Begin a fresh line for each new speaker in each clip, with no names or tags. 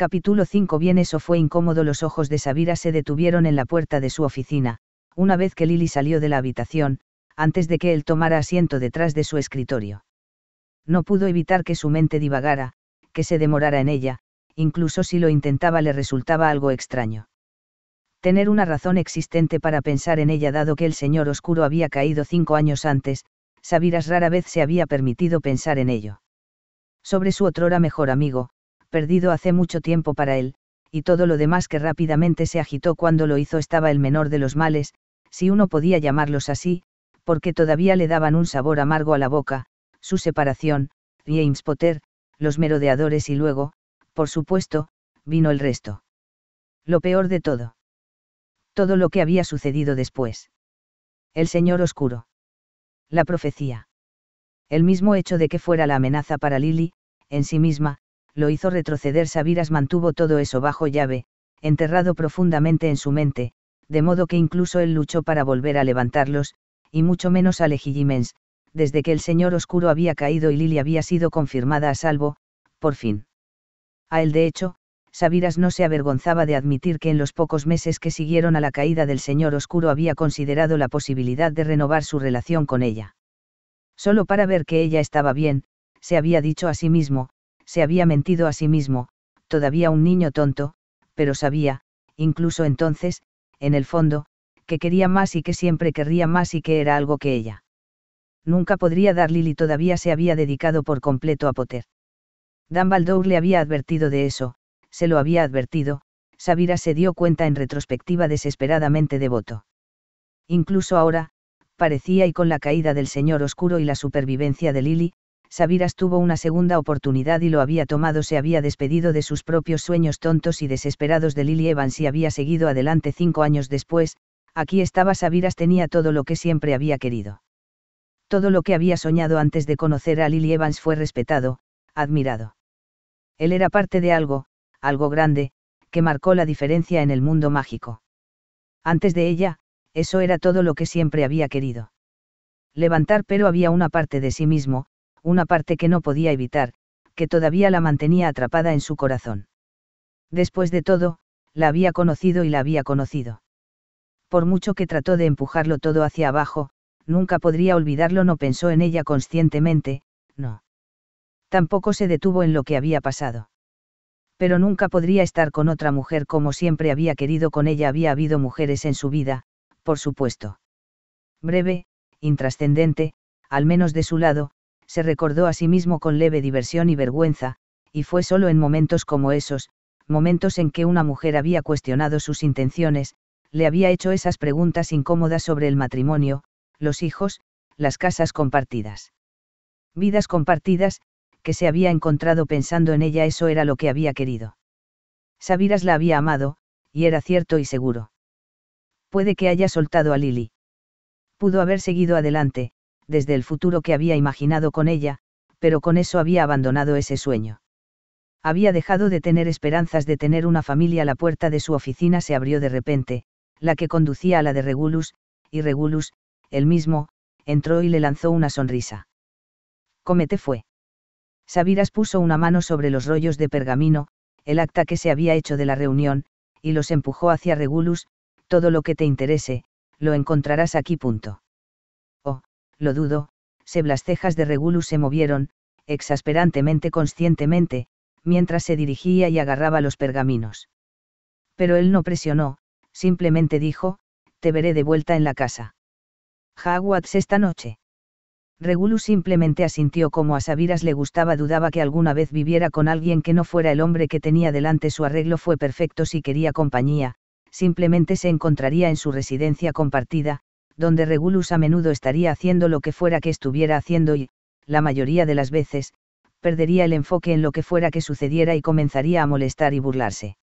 Capítulo 5 Bien eso fue incómodo los ojos de Sabira se detuvieron en la puerta de su oficina, una vez que Lily salió de la habitación, antes de que él tomara asiento detrás de su escritorio. No pudo evitar que su mente divagara, que se demorara en ella, incluso si lo intentaba le resultaba algo extraño. Tener una razón existente para pensar en ella dado que el señor oscuro había caído cinco años antes, Sabira rara vez se había permitido pensar en ello. Sobre su otrora mejor amigo, perdido hace mucho tiempo para él, y todo lo demás que rápidamente se agitó cuando lo hizo estaba el menor de los males, si uno podía llamarlos así, porque todavía le daban un sabor amargo a la boca, su separación, James Potter, los merodeadores y luego, por supuesto, vino el resto. Lo peor de todo. Todo lo que había sucedido después. El Señor Oscuro. La profecía. El mismo hecho de que fuera la amenaza para Lily, en sí misma, lo hizo retroceder Sabiras mantuvo todo eso bajo llave, enterrado profundamente en su mente, de modo que incluso él luchó para volver a levantarlos, y mucho menos a Legilimens, desde que el señor oscuro había caído y Lily había sido confirmada a salvo, por fin. A él de hecho, Sabiras no se avergonzaba de admitir que en los pocos meses que siguieron a la caída del señor oscuro había considerado la posibilidad de renovar su relación con ella. Solo para ver que ella estaba bien, se había dicho a sí mismo, se había mentido a sí mismo, todavía un niño tonto, pero sabía, incluso entonces, en el fondo, que quería más y que siempre querría más y que era algo que ella. Nunca podría dar Lily todavía se había dedicado por completo a Potter. Dumbledore le había advertido de eso, se lo había advertido, Sabira se dio cuenta en retrospectiva desesperadamente devoto. Incluso ahora, parecía y con la caída del señor oscuro y la supervivencia de Lily, Sabiras tuvo una segunda oportunidad y lo había tomado, se había despedido de sus propios sueños tontos y desesperados de Lily Evans y había seguido adelante cinco años después, aquí estaba Sabiras tenía todo lo que siempre había querido. Todo lo que había soñado antes de conocer a Lily Evans fue respetado, admirado. Él era parte de algo, algo grande, que marcó la diferencia en el mundo mágico. Antes de ella, eso era todo lo que siempre había querido. Levantar pero había una parte de sí mismo, una parte que no podía evitar, que todavía la mantenía atrapada en su corazón. Después de todo, la había conocido y la había conocido. Por mucho que trató de empujarlo todo hacia abajo, nunca podría olvidarlo, no pensó en ella conscientemente, no. Tampoco se detuvo en lo que había pasado. Pero nunca podría estar con otra mujer como siempre había querido, con ella había habido mujeres en su vida, por supuesto. Breve, intrascendente, al menos de su lado, se recordó a sí mismo con leve diversión y vergüenza, y fue solo en momentos como esos, momentos en que una mujer había cuestionado sus intenciones, le había hecho esas preguntas incómodas sobre el matrimonio, los hijos, las casas compartidas. Vidas compartidas, que se había encontrado pensando en ella eso era lo que había querido. Sabiras la había amado, y era cierto y seguro. Puede que haya soltado a Lily. Pudo haber seguido adelante, desde el futuro que había imaginado con ella, pero con eso había abandonado ese sueño. Había dejado de tener esperanzas de tener una familia. La puerta de su oficina se abrió de repente, la que conducía a la de Regulus, y Regulus, él mismo, entró y le lanzó una sonrisa. Comete fue. Sabiras puso una mano sobre los rollos de pergamino, el acta que se había hecho de la reunión, y los empujó hacia Regulus, todo lo que te interese, lo encontrarás aquí. Punto lo dudo, se las cejas de Regulus se movieron, exasperantemente conscientemente, mientras se dirigía y agarraba los pergaminos. Pero él no presionó, simplemente dijo, te veré de vuelta en la casa. Hogwarts esta noche. Regulus simplemente asintió como a Sabiras le gustaba dudaba que alguna vez viviera con alguien que no fuera el hombre que tenía delante su arreglo fue perfecto si quería compañía, simplemente se encontraría en su residencia compartida, donde Regulus a menudo estaría haciendo lo que fuera que estuviera haciendo y, la mayoría de las veces, perdería el enfoque en lo que fuera que sucediera y comenzaría a molestar y burlarse.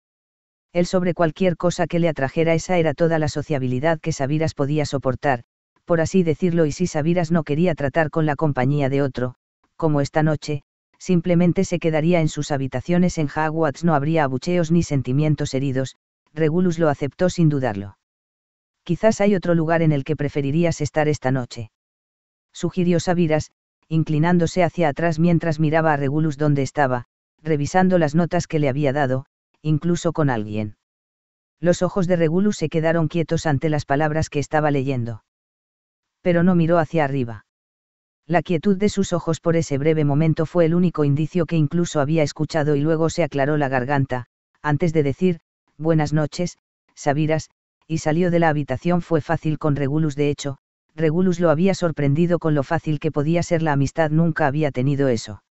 Él sobre cualquier cosa que le atrajera esa era toda la sociabilidad que Sabiras podía soportar, por así decirlo, y si Sabiras no quería tratar con la compañía de otro, como esta noche, simplemente se quedaría en sus habitaciones en Hogwarts, no habría abucheos ni sentimientos heridos, Regulus lo aceptó sin dudarlo quizás hay otro lugar en el que preferirías estar esta noche. Sugirió Sabiras, inclinándose hacia atrás mientras miraba a Regulus donde estaba, revisando las notas que le había dado, incluso con alguien. Los ojos de Regulus se quedaron quietos ante las palabras que estaba leyendo. Pero no miró hacia arriba. La quietud de sus ojos por ese breve momento fue el único indicio que incluso había escuchado y luego se aclaró la garganta, antes de decir, Buenas noches, Sabiras, y salió de la habitación fue fácil con Regulus. De hecho, Regulus lo había sorprendido con lo fácil que podía ser la amistad. Nunca había tenido eso.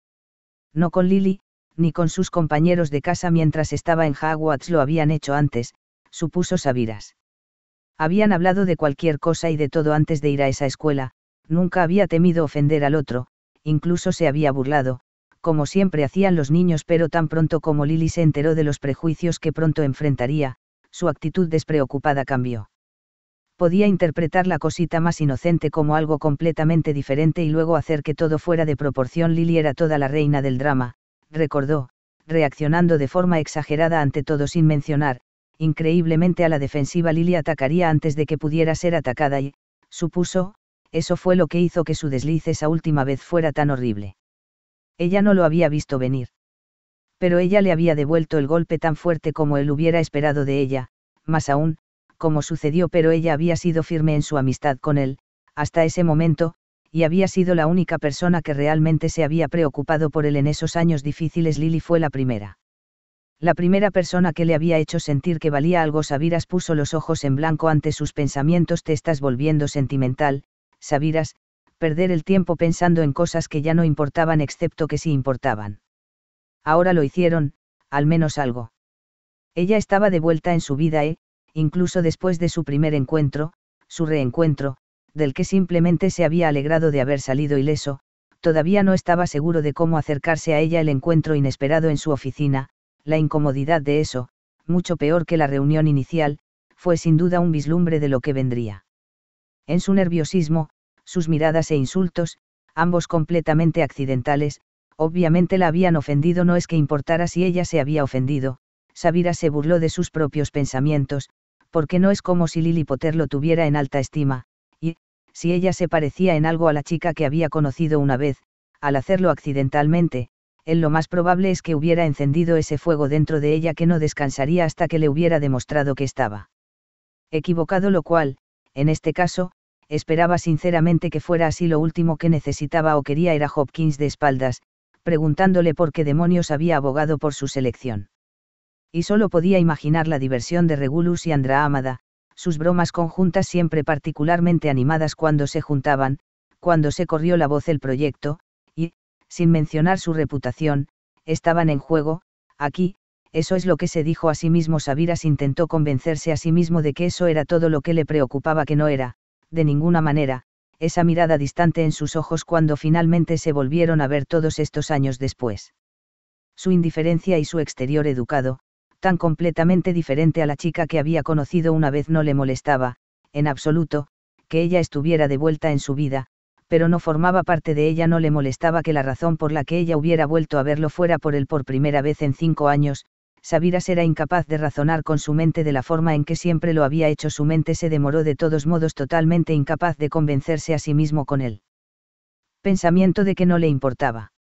No con Lily, ni con sus compañeros de casa mientras estaba en Hogwarts lo habían hecho antes, supuso Saviras. Habían hablado de cualquier cosa y de todo antes de ir a esa escuela, nunca había temido ofender al otro, incluso se había burlado, como siempre hacían los niños, pero tan pronto como Lily se enteró de los prejuicios que pronto enfrentaría, su actitud despreocupada cambió. Podía interpretar la cosita más inocente como algo completamente diferente y luego hacer que todo fuera de proporción. Lily era toda la reina del drama, recordó, reaccionando de forma exagerada ante todo sin mencionar, increíblemente a la defensiva Lily atacaría antes de que pudiera ser atacada y, supuso, eso fue lo que hizo que su desliz esa última vez fuera tan horrible. Ella no lo había visto venir pero ella le había devuelto el golpe tan fuerte como él hubiera esperado de ella, más aún, como sucedió, pero ella había sido firme en su amistad con él, hasta ese momento, y había sido la única persona que realmente se había preocupado por él en esos años difíciles. Lily fue la primera. La primera persona que le había hecho sentir que valía algo. Sabiras puso los ojos en blanco ante sus pensamientos. Te estás volviendo sentimental, Sabiras, perder el tiempo pensando en cosas que ya no importaban excepto que sí importaban. Ahora lo hicieron, al menos algo. Ella estaba de vuelta en su vida e, incluso después de su primer encuentro, su reencuentro, del que simplemente se había alegrado de haber salido ileso, todavía no estaba seguro de cómo acercarse a ella el encuentro inesperado en su oficina, la incomodidad de eso, mucho peor que la reunión inicial, fue sin duda un vislumbre de lo que vendría. En su nerviosismo, sus miradas e insultos, ambos completamente accidentales, obviamente la habían ofendido no es que importara si ella se había ofendido, Sabira se burló de sus propios pensamientos, porque no es como si Lily Potter lo tuviera en alta estima, y, si ella se parecía en algo a la chica que había conocido una vez, al hacerlo accidentalmente, él lo más probable es que hubiera encendido ese fuego dentro de ella que no descansaría hasta que le hubiera demostrado que estaba equivocado, lo cual, en este caso, esperaba sinceramente que fuera así lo último que necesitaba o quería era Hopkins de espaldas, preguntándole por qué demonios había abogado por su selección. Y solo podía imaginar la diversión de Regulus y Andrámada, sus bromas conjuntas siempre particularmente animadas cuando se juntaban, cuando se corrió la voz el proyecto, y, sin mencionar su reputación, estaban en juego, aquí, eso es lo que se dijo a sí mismo Sabiras intentó convencerse a sí mismo de que eso era todo lo que le preocupaba que no era, de ninguna manera, esa mirada distante en sus ojos cuando finalmente se volvieron a ver todos estos años después. Su indiferencia y su exterior educado, tan completamente diferente a la chica que había conocido una vez no le molestaba, en absoluto, que ella estuviera de vuelta en su vida, pero no formaba parte de ella, no le molestaba que la razón por la que ella hubiera vuelto a verlo fuera por él por primera vez en cinco años, Sabiras era incapaz de razonar con su mente de la forma en que siempre lo había hecho. Su mente se demoró de todos modos totalmente incapaz de convencerse a sí mismo con él. Pensamiento de que no le importaba.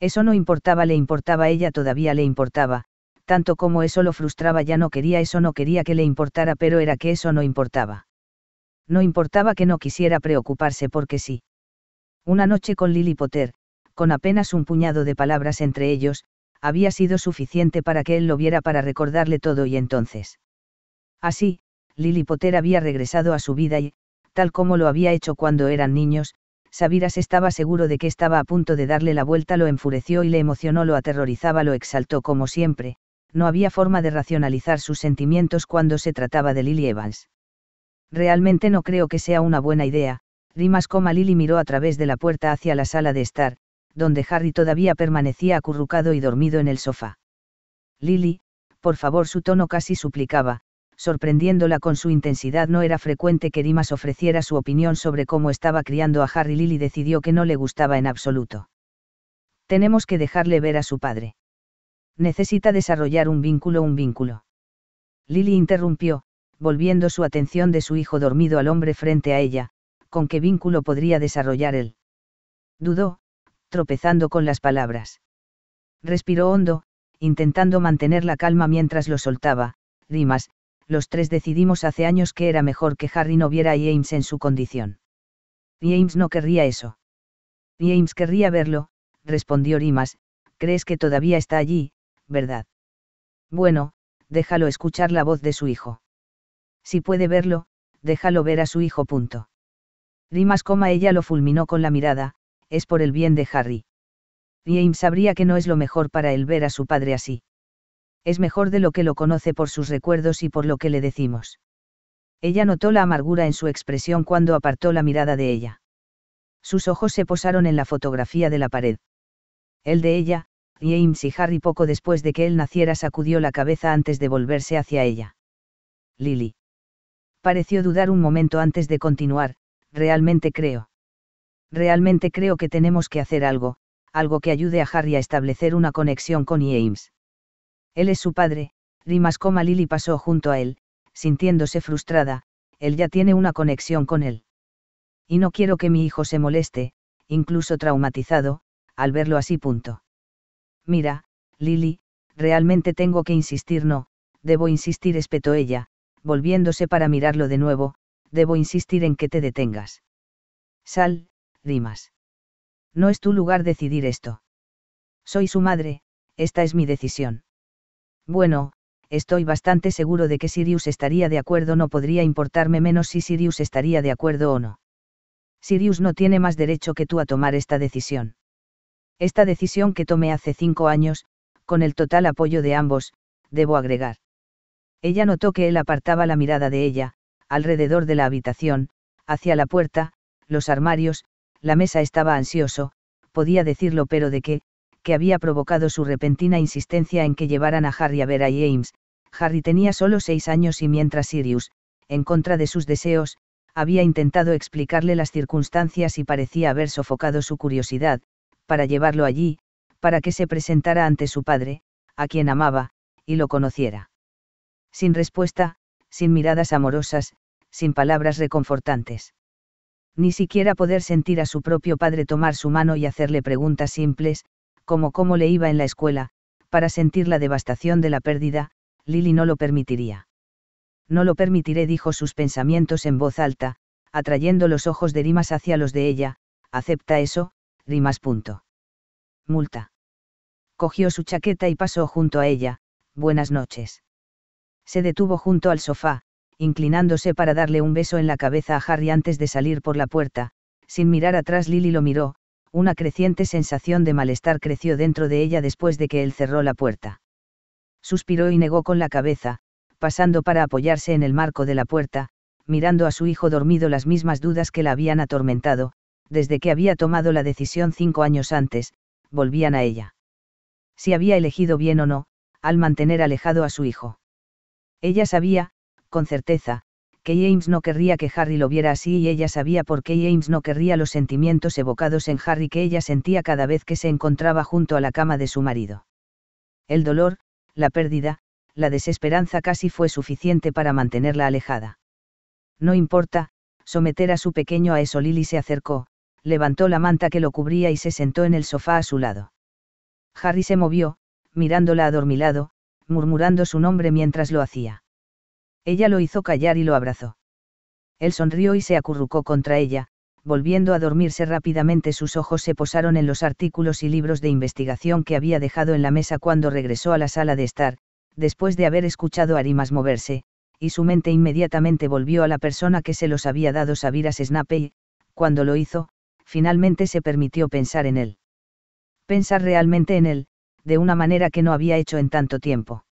Eso no importaba, le importaba ella todavía le importaba, tanto como eso lo frustraba ya no quería eso no quería que le importara pero era que eso no importaba. No importaba que no quisiera preocuparse porque sí. Una noche con Lily Potter, con apenas un puñado de palabras entre ellos, había sido suficiente para que él lo viera para recordarle todo y entonces. Así, Lily Potter había regresado a su vida y, tal como lo había hecho cuando eran niños, Sabiras estaba seguro de que estaba a punto de darle la vuelta, lo enfureció y le emocionó, lo aterrorizaba, lo exaltó como siempre, no había forma de racionalizar sus sentimientos cuando se trataba de Lily Evans. Realmente no creo que sea una buena idea, Rimas, como Lily miró a través de la puerta hacia la sala de estar, donde Harry todavía permanecía acurrucado y dormido en el sofá. Lily, por favor, su tono casi suplicaba, sorprendiéndola con su intensidad. No era frecuente que Rimas ofreciera su opinión sobre cómo estaba criando a Harry. Lily decidió que no le gustaba en absoluto. Tenemos que dejarle ver a su padre. Necesita desarrollar un vínculo, un vínculo. Lily interrumpió, volviendo su atención de su hijo dormido al hombre frente a ella, con qué vínculo podría desarrollar él. Dudó, tropezando con las palabras. Respiró hondo, intentando mantener la calma mientras lo soltaba, Rimas, los tres decidimos hace años que era mejor que Harry no viera a James en su condición. James no querría eso. James querría verlo, respondió Rimas, crees que todavía está allí, ¿verdad? Bueno, déjalo escuchar la voz de su hijo. Si puede verlo, déjalo ver a su hijo. Punto. Rimas, ella lo fulminó con la mirada, es por el bien de Harry. James sabría que no es lo mejor para él ver a su padre así. Es mejor de lo que lo conoce por sus recuerdos y por lo que le decimos. Ella notó la amargura en su expresión cuando apartó la mirada de ella. Sus ojos se posaron en la fotografía de la pared. El de ella, James y Harry poco después de que él naciera sacudió la cabeza antes de volverse hacia ella. Lily. Pareció dudar un momento antes de continuar, realmente creo realmente creo que tenemos que hacer algo, algo que ayude a Harry a establecer una conexión con James. Él es su padre, Rimascoma Lily pasó junto a él, sintiéndose frustrada, él ya tiene una conexión con él. Y no quiero que mi hijo se moleste, incluso traumatizado, al verlo así punto. Mira, Lily, realmente tengo que insistir no, debo insistir espetó ella, volviéndose para mirarlo de nuevo, debo insistir en que te detengas. Sal, rimas. No es tu lugar decidir esto. Soy su madre, esta es mi decisión. Bueno, estoy bastante seguro de que Sirius estaría de acuerdo, no podría importarme menos si Sirius estaría de acuerdo o no. Sirius no tiene más derecho que tú a tomar esta decisión. Esta decisión que tomé hace cinco años, con el total apoyo de ambos, debo agregar. Ella notó que él apartaba la mirada de ella, alrededor de la habitación, hacia la puerta, los armarios, la mesa estaba ansioso, podía decirlo pero de qué, que había provocado su repentina insistencia en que llevaran a Harry a ver a James, Harry tenía solo seis años y mientras Sirius, en contra de sus deseos, había intentado explicarle las circunstancias y parecía haber sofocado su curiosidad, para llevarlo allí, para que se presentara ante su padre, a quien amaba, y lo conociera. Sin respuesta, sin miradas amorosas, sin palabras reconfortantes ni siquiera poder sentir a su propio padre tomar su mano y hacerle preguntas simples, como cómo le iba en la escuela, para sentir la devastación de la pérdida, Lily no lo permitiría. No lo permitiré, dijo sus pensamientos en voz alta, atrayendo los ojos de Rimas hacia los de ella, acepta eso, Rimas. Punto. Multa. Cogió su chaqueta y pasó junto a ella, buenas noches. Se detuvo junto al sofá, inclinándose para darle un beso en la cabeza a Harry antes de salir por la puerta, sin mirar atrás Lily lo miró, una creciente sensación de malestar creció dentro de ella después de que él cerró la puerta. Suspiró y negó con la cabeza, pasando para apoyarse en el marco de la puerta, mirando a su hijo dormido las mismas dudas que la habían atormentado, desde que había tomado la decisión cinco años antes, volvían a ella. Si había elegido bien o no, al mantener alejado a su hijo. Ella sabía, con certeza, que James no querría que Harry lo viera así y ella sabía por qué James no querría los sentimientos evocados en Harry que ella sentía cada vez que se encontraba junto a la cama de su marido. El dolor, la pérdida, la desesperanza casi fue suficiente para mantenerla alejada. No importa, someter a su pequeño a eso Lily se acercó, levantó la manta que lo cubría y se sentó en el sofá a su lado. Harry se movió, mirándola adormilado, murmurando su nombre mientras lo hacía. Ella lo hizo callar y lo abrazó. Él sonrió y se acurrucó contra ella, volviendo a dormirse rápidamente sus ojos se posaron en los artículos y libros de investigación que había dejado en la mesa cuando regresó a la sala de estar, después de haber escuchado a Arimas moverse, y su mente inmediatamente volvió a la persona que se los había dado a Snape y, cuando lo hizo, finalmente se permitió pensar en él. Pensar realmente en él, de una manera que no había hecho en tanto tiempo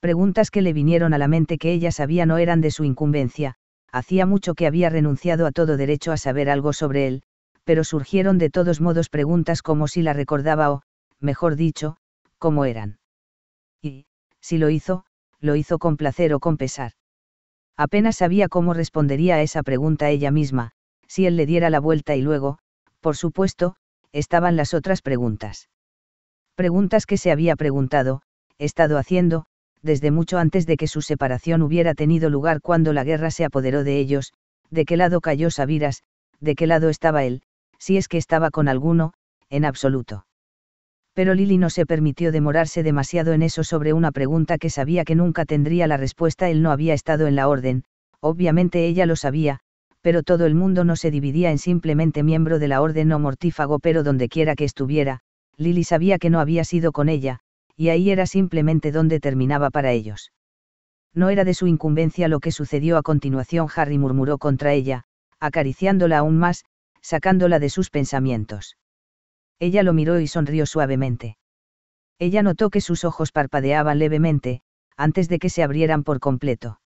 preguntas que le vinieron a la mente que ella sabía no eran de su incumbencia, hacía mucho que había renunciado a todo derecho a saber algo sobre él, pero surgieron de todos modos preguntas como si la recordaba o, mejor dicho, cómo eran. Y, si lo hizo, lo hizo con placer o con pesar. Apenas sabía cómo respondería a esa pregunta ella misma, si él le diera la vuelta y luego, por supuesto, estaban las otras preguntas. Preguntas que se había preguntado, estado haciendo, desde mucho antes de que su separación hubiera tenido lugar cuando la guerra se apoderó de ellos, de qué lado cayó Sabiras, de qué lado estaba él, si es que estaba con alguno, en absoluto. Pero Lili no se permitió demorarse demasiado en eso sobre una pregunta que sabía que nunca tendría la respuesta. Él no había estado en la orden, obviamente ella lo sabía, pero todo el mundo no se dividía en simplemente miembro de la orden o mortífago, pero dondequiera que estuviera, Lili sabía que no había sido con ella, y ahí era simplemente donde terminaba para ellos. No era de su incumbencia lo que sucedió a continuación, Harry murmuró contra ella, acariciándola aún más, sacándola de sus pensamientos. Ella lo miró y sonrió suavemente. Ella notó que sus ojos parpadeaban levemente, antes de que se abrieran por completo.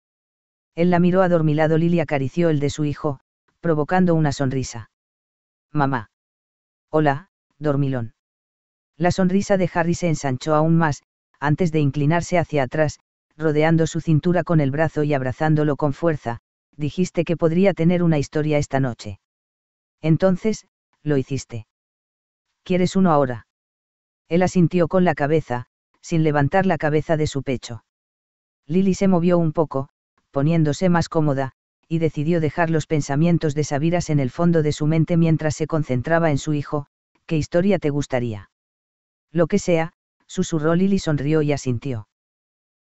Él la miró adormilado, Lily acarició el de su hijo, provocando una sonrisa. Mamá. Hola, dormilón. La sonrisa de Harry se ensanchó aún más, antes de inclinarse hacia atrás, rodeando su cintura con el brazo y abrazándolo con fuerza, dijiste que podría tener una historia esta noche. Entonces, lo hiciste. ¿Quieres uno ahora? Él asintió con la cabeza, sin levantar la cabeza de su pecho. Lily se movió un poco, poniéndose más cómoda, y decidió dejar los pensamientos de Sabiras en el fondo de su mente mientras se concentraba en su hijo, ¿qué historia te gustaría? Lo que sea, susurró Lily sonrió y asintió.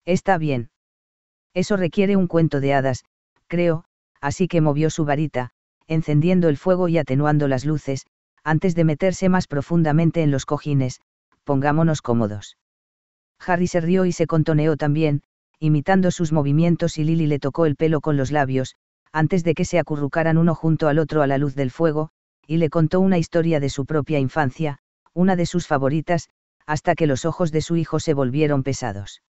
Está bien. Eso requiere un cuento de hadas, creo, así que movió su varita, encendiendo el fuego y atenuando las luces, antes de meterse más profundamente en los cojines, pongámonos cómodos. Harry se rió y se contoneó también, imitando sus movimientos y Lily le tocó el pelo con los labios, antes de que se acurrucaran uno junto al otro a la luz del fuego, y le contó una historia de su propia infancia, una de sus favoritas, hasta que los ojos de su hijo se volvieron pesados.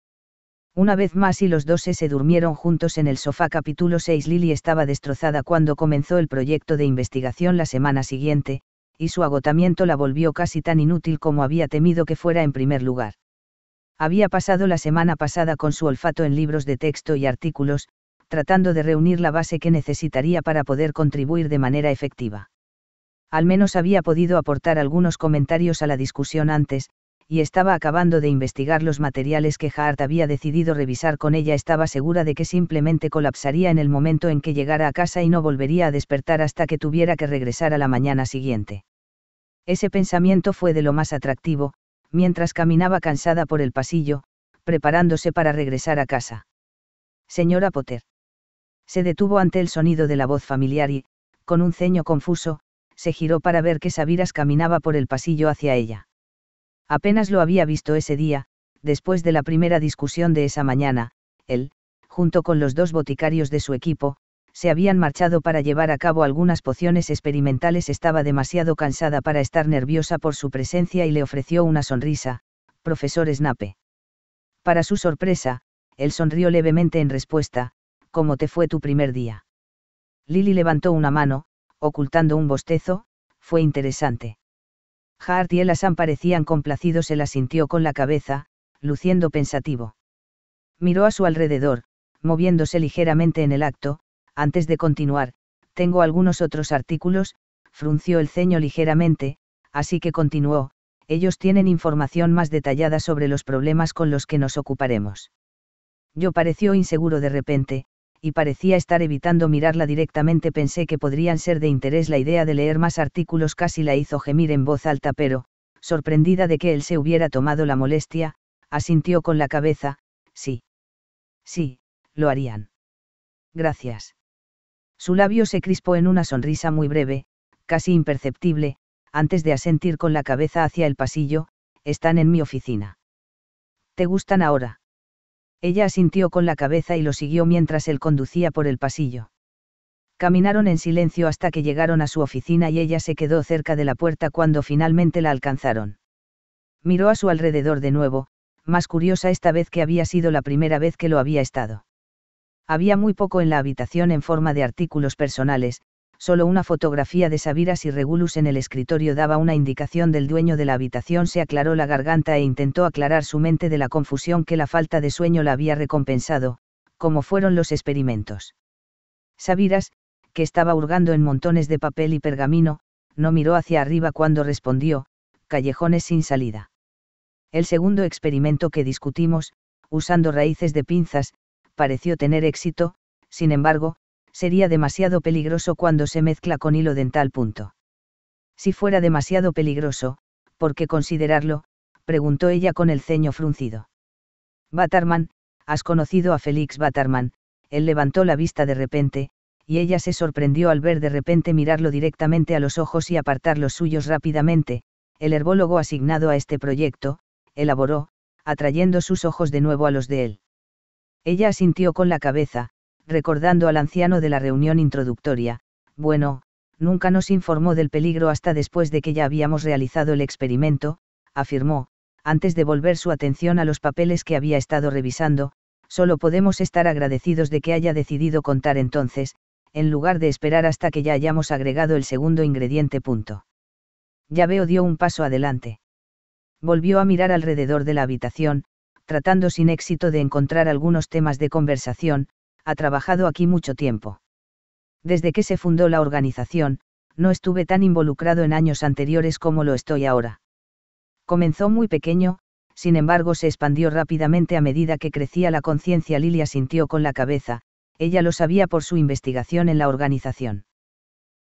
Una vez más y los dos se durmieron juntos en el sofá capítulo 6 Lily estaba destrozada cuando comenzó el proyecto de investigación la semana siguiente, y su agotamiento la volvió casi tan inútil como había temido que fuera en primer lugar. Había pasado la semana pasada con su olfato en libros de texto y artículos, tratando de reunir la base que necesitaría para poder contribuir de manera efectiva. Al menos había podido aportar algunos comentarios a la discusión antes, y estaba acabando de investigar los materiales que Hart había decidido revisar con ella, estaba segura de que simplemente colapsaría en el momento en que llegara a casa y no volvería a despertar hasta que tuviera que regresar a la mañana siguiente. Ese pensamiento fue de lo más atractivo, mientras caminaba cansada por el pasillo, preparándose para regresar a casa. Señora Potter. Se detuvo ante el sonido de la voz familiar y, con un ceño confuso, se giró para ver que Sabiras caminaba por el pasillo hacia ella. Apenas lo había visto ese día, después de la primera discusión de esa mañana, él, junto con los dos boticarios de su equipo, se habían marchado para llevar a cabo algunas pociones experimentales. Estaba demasiado cansada para estar nerviosa por su presencia y le ofreció una sonrisa, profesor Snape. Para su sorpresa, él sonrió levemente en respuesta, ¿cómo te fue tu primer día? Lily levantó una mano, ocultando un bostezo, fue interesante. Hart y el parecían complacidos. la sintió con la cabeza, luciendo pensativo. Miró a su alrededor, moviéndose ligeramente en el acto, antes de continuar, tengo algunos otros artículos, frunció el ceño ligeramente, así que continuó, ellos tienen información más detallada sobre los problemas con los que nos ocuparemos. Yo pareció inseguro de repente, y parecía estar evitando mirarla directamente pensé que podrían ser de interés la idea de leer más artículos casi la hizo gemir en voz alta pero, sorprendida de que él se hubiera tomado la molestia, asintió con la cabeza, sí. Sí, lo harían. Gracias. Su labio se crispó en una sonrisa muy breve, casi imperceptible, antes de asentir con la cabeza hacia el pasillo, están en mi oficina. ¿Te gustan ahora? Ella asintió con la cabeza y lo siguió mientras él conducía por el pasillo. Caminaron en silencio hasta que llegaron a su oficina y ella se quedó cerca de la puerta cuando finalmente la alcanzaron. Miró a su alrededor de nuevo, más curiosa esta vez que había sido la primera vez que lo había estado. Había muy poco en la habitación en forma de artículos personales, Solo una fotografía de Sabiras y Regulus en el escritorio daba una indicación del dueño de la habitación. Se aclaró la garganta e intentó aclarar su mente de la confusión que la falta de sueño la había recompensado, como fueron los experimentos. Sabiras, que estaba hurgando en montones de papel y pergamino, no miró hacia arriba cuando respondió, callejones sin salida. El segundo experimento que discutimos, usando raíces de pinzas, pareció tener éxito, sin embargo, sería demasiado peligroso cuando se mezcla con hilo dental. Punto. Si fuera demasiado peligroso, ¿por qué considerarlo? preguntó ella con el ceño fruncido. Batarman, has conocido a Félix Batarman, él levantó la vista de repente, y ella se sorprendió al ver de repente mirarlo directamente a los ojos y apartar los suyos rápidamente, el herbólogo asignado a este proyecto, elaboró, atrayendo sus ojos de nuevo a los de él. Ella asintió con la cabeza, recordando al anciano de la reunión introductoria, bueno, nunca nos informó del peligro hasta después de que ya habíamos realizado el experimento, afirmó, antes de volver su atención a los papeles que había estado revisando, solo podemos estar agradecidos de que haya decidido contar entonces, en lugar de esperar hasta que ya hayamos agregado el segundo ingrediente. Punto. veo dio un paso adelante. Volvió a mirar alrededor de la habitación, tratando sin éxito de encontrar algunos temas de conversación, ha trabajado aquí mucho tiempo. Desde que se fundó la organización, no estuve tan involucrado en años anteriores como lo estoy ahora. Comenzó muy pequeño, sin embargo se expandió rápidamente a medida que crecía la conciencia. Lilia sintió con la cabeza, ella lo sabía por su investigación en la organización.